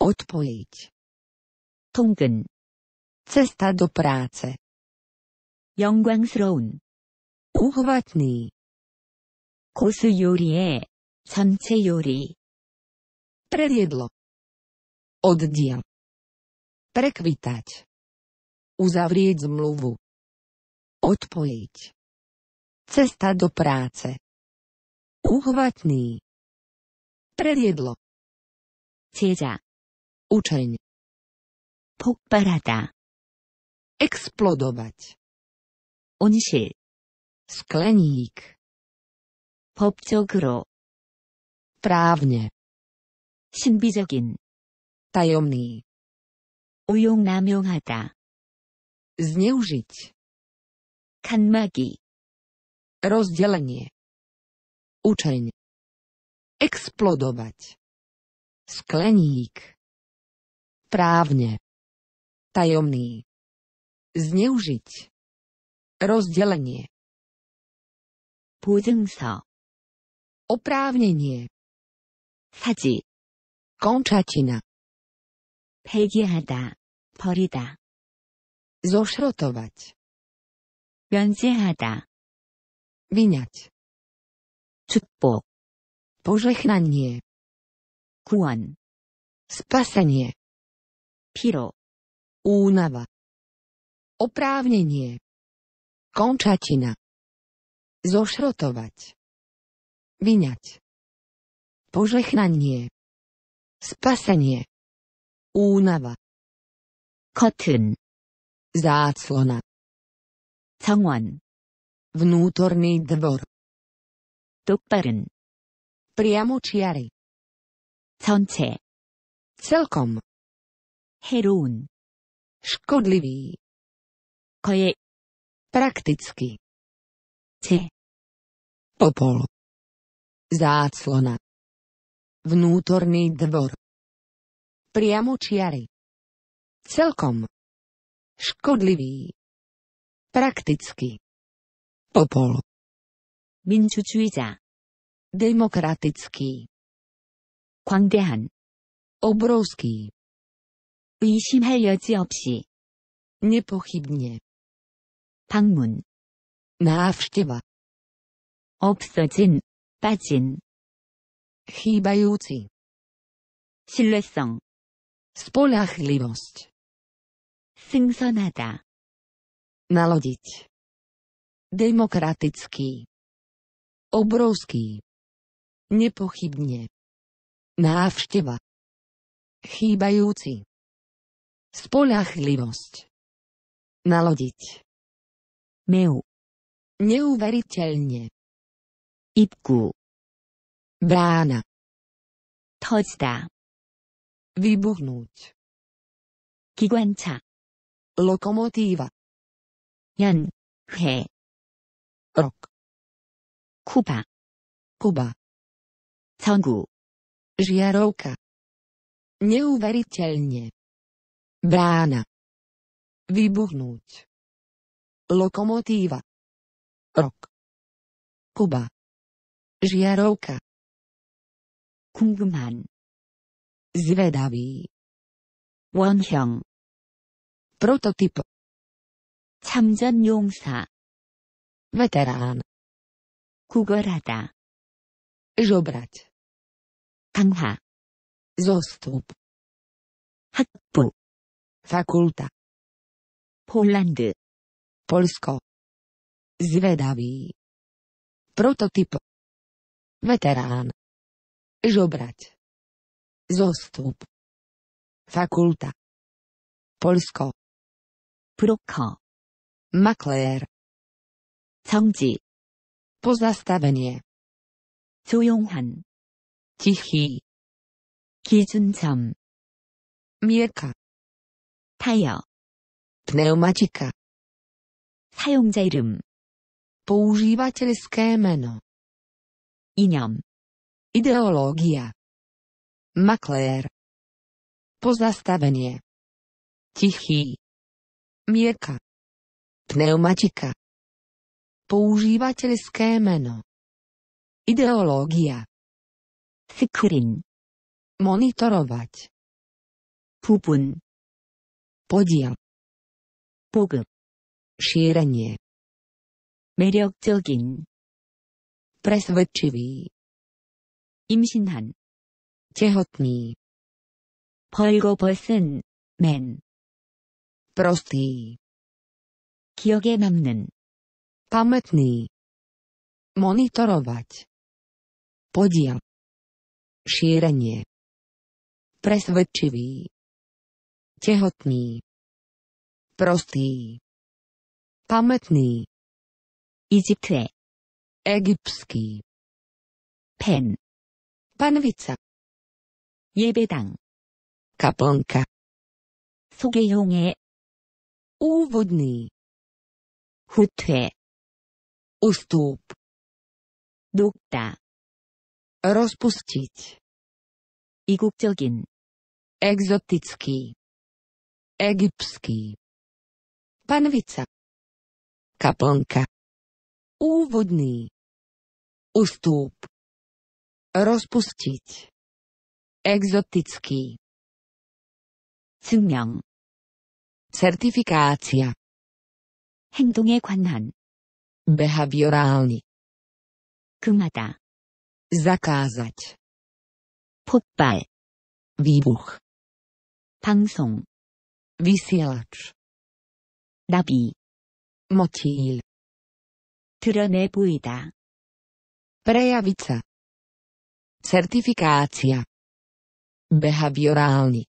odpojiť. tungen, cesta do práce. 영광스러운 오호vatný 고수 요리에 삼채 요리 Predjedlo. Oddia. Prekvitať. Uzavrieť zmluvu. Odpojiť. Cesta do práce. Uhvatný. Predjedlo. Cieťa. Učeň. Pokparata. Explodovať. 온실. Sklenik. 법적으로. prawnie. 신비적인. tajemny. 오용남용하다. znieużyć. kanmagi, rozdzielenie. uczeń. eksplodować. Sklenik. Prawnie. Tajomný. znieużyć. Rozdelenie. 보증서. Oprávnenie. 사지. Končatina. 폐기하다. 버리다. Zošrotovať. 면제하다. Vyňať. 축복. Požehnanie. 구원. Spasenie. 피로. Únava. Oprávnenie. Končatina. Zošrotovať. Vyňať. Požehnanie. Spasenie. Únava. Kotyn. Záclona. Cangwan. Vnútorný dvor. Priamo čiary. 전체. Celkom. 해로운. Škodlivý. Koje Prakticky. C. Popol. Záclona. Vnútorný dvor. Priamo čiary. Celkom. Škodlivý. Prakticky. Popol. Minčučujca. demokratický. 광대한. obrovský. Výšim 여지 nepochybne. 방문 návšteva 없어진 빠진 chýbajúci 신뢰성 spolachlivost 승선하다 nalodiť demokratický obrovský nepochybne návšteva chýbajúci spolahlivosť nalodiť Meu. Neuveriteľne. Ipku. Brána. 터지다. wybuchnąć. 기관차. lokomotíva. 연회. rok. 쿠바. Kuba. 전구. žiarovka. Neuveriteľne. Brána. Vybuchnúť. Lokomotíva. Rok. Kuba. Žiarovka. 궁금한. Zvedavý. 원형. Prototyp. 참전 용사. Weteran. Kugorada, Żobrać. 강화. Zostup. 학부. Fakulta. 폴란드. Polsko. Zvedavý. Prototyp. Veterán. Žobrať. Zostup. Fakulta. Polsko. 브로커. Makler 정지. pozastavenie. 조용한. 지희. 기준점. Mieka 타이어. pneumatika. 사용자 이름 používateľské meno Iňam ideológia maklér pozastavenie tichý Mieka pneumatika používateľské meno ideológia screen monitorovať Pupun. podiel Pogup Šírenie. 매력적인. presvedčivý. Imšinhan. tehotný. 벌거벗은. Men. prostý. 기억에 남는. pamätný. monitorovať. podiel. šírenie. presvedčivý. tehotný. prostý. Pamiętny. 이집트의 egipski. 펜. panwica. 예배당. kaponka. 소개용의 Uwodny. 후퇴. ustąp. 녹다. rozpuścić. 이국적인. egzotycki. egipski. panwica. Kaplnka. Úvodný. Ustúp. Rozpustiť. Exotický. Cňam. Certifikácia. 행동에 관한. Behaviorálny. 금하다. Zakázať. 폭발. výbuch. Pangsong. vysielač. 나비 motil 드러내 보이다. prejaviť Certifikácia. Behaviorálny.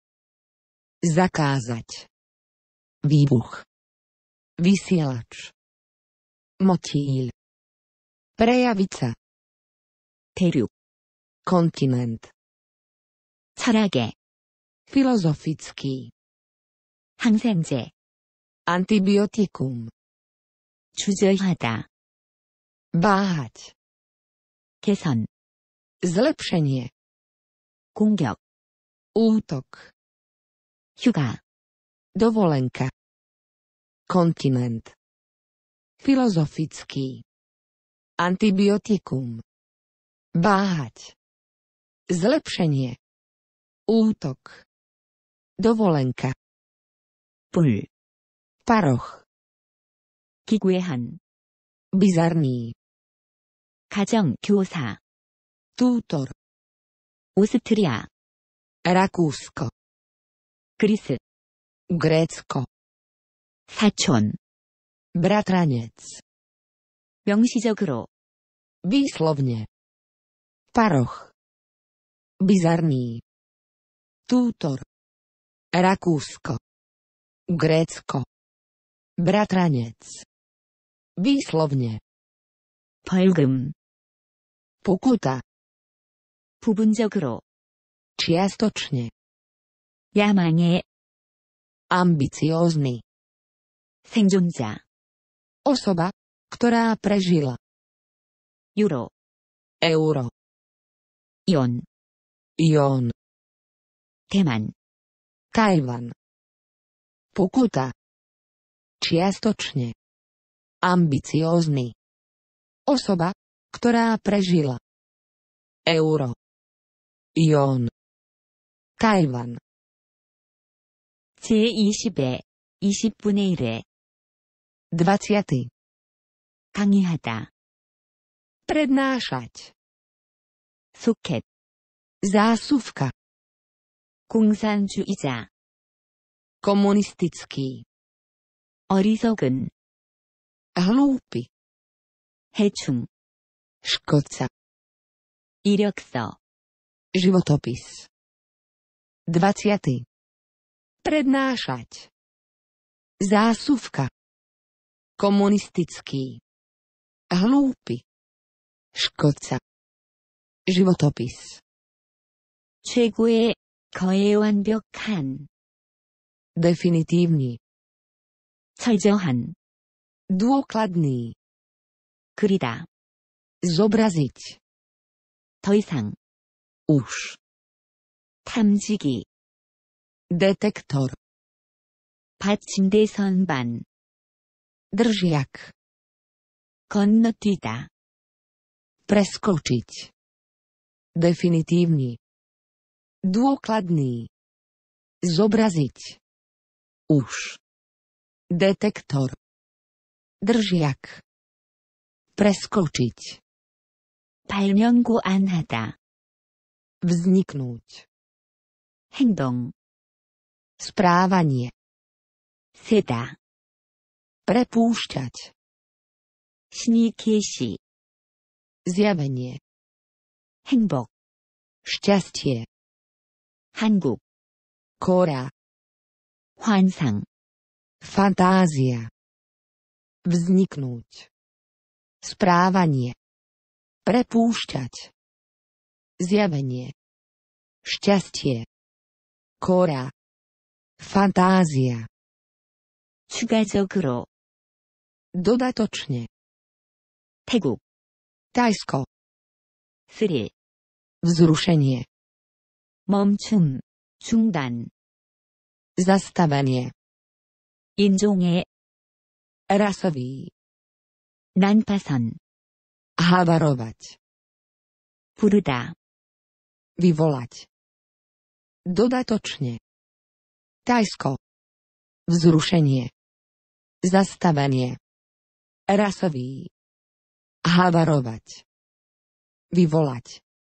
Zakázať. Výbuch. Vysielač. Motíl. Prejavica. sa. Kontinent. 철학의. Filozofický. 항생제. Antibiotikum. 주저하다. báhať. 개선. zlepšenie. 공격. útok. 휴가. dovolenka. kontinent. filozofický. Antibiotikum. báhať. Zlepšenie. Útok. Dovolenka. Pl. Paroch. 기괴한 bizarni 가정 교사 tutor 오스트리아 라쿠스코 그리스 그레츠코 사촌 bratraniec 명시적으로 výslovně paroch bizarní tutor Rakúsko Grécko Bratranec Výslovne. 벌금. pokuta. 부분적으로. čiastočne. Jamanie. ambiciózny. 생존자. osoba, ktorá prežila. Juro, Euro. Ion. Ion. Teman. Tajvan. Pokuta. Čiastočne. Ambiciózny. Osoba, ktorá prežila. Euro. Ion. Tajvan. 제20회 20분의 1 20. 강의하다 prednášať suket zásuvka 공산주의자 komunistický Orizogun hlúpy. Hečum. Škoca. Irokso. životopis. 20. Prednášať. Zásuvka. Komunistický. Hlúpy. Škoca. životopis. 최고의 거의 완벽한. definitívny. 철저한 dôkladný. 그리다. zobraziť. Tojsang. už. Tamzigi. detektor. Pačimde sonban. držiak. Konnotita. preskočiť. Definitívny. Dôkladný. Zobraziť. Už. Detektor. drżiak. Preskoczyć. 발명구 안 Wzniknąć. 행동. Sprawanie. Syda. Prepuszczać. Śnikiesi. Zjawienie. 행복. Szczęście. 한국. Kora. 환상. Fantazja. Vzniknúť. Správanie. Prepúšťať. Zjavenie. Šťastie. Kora. Fantázia. 추가적으로. Dodatočne. 태국. Tajsko. 스릴. Wzruszenie. 멈춤. 중단. Zastavenie. 인종의 rasový. Nanpasan. Havarovať. Puruda. Vyvolať. Dodatočne. Tajsko. Vzrušenie. Zastavenie. Rasový. Havarovať. Vyvolať.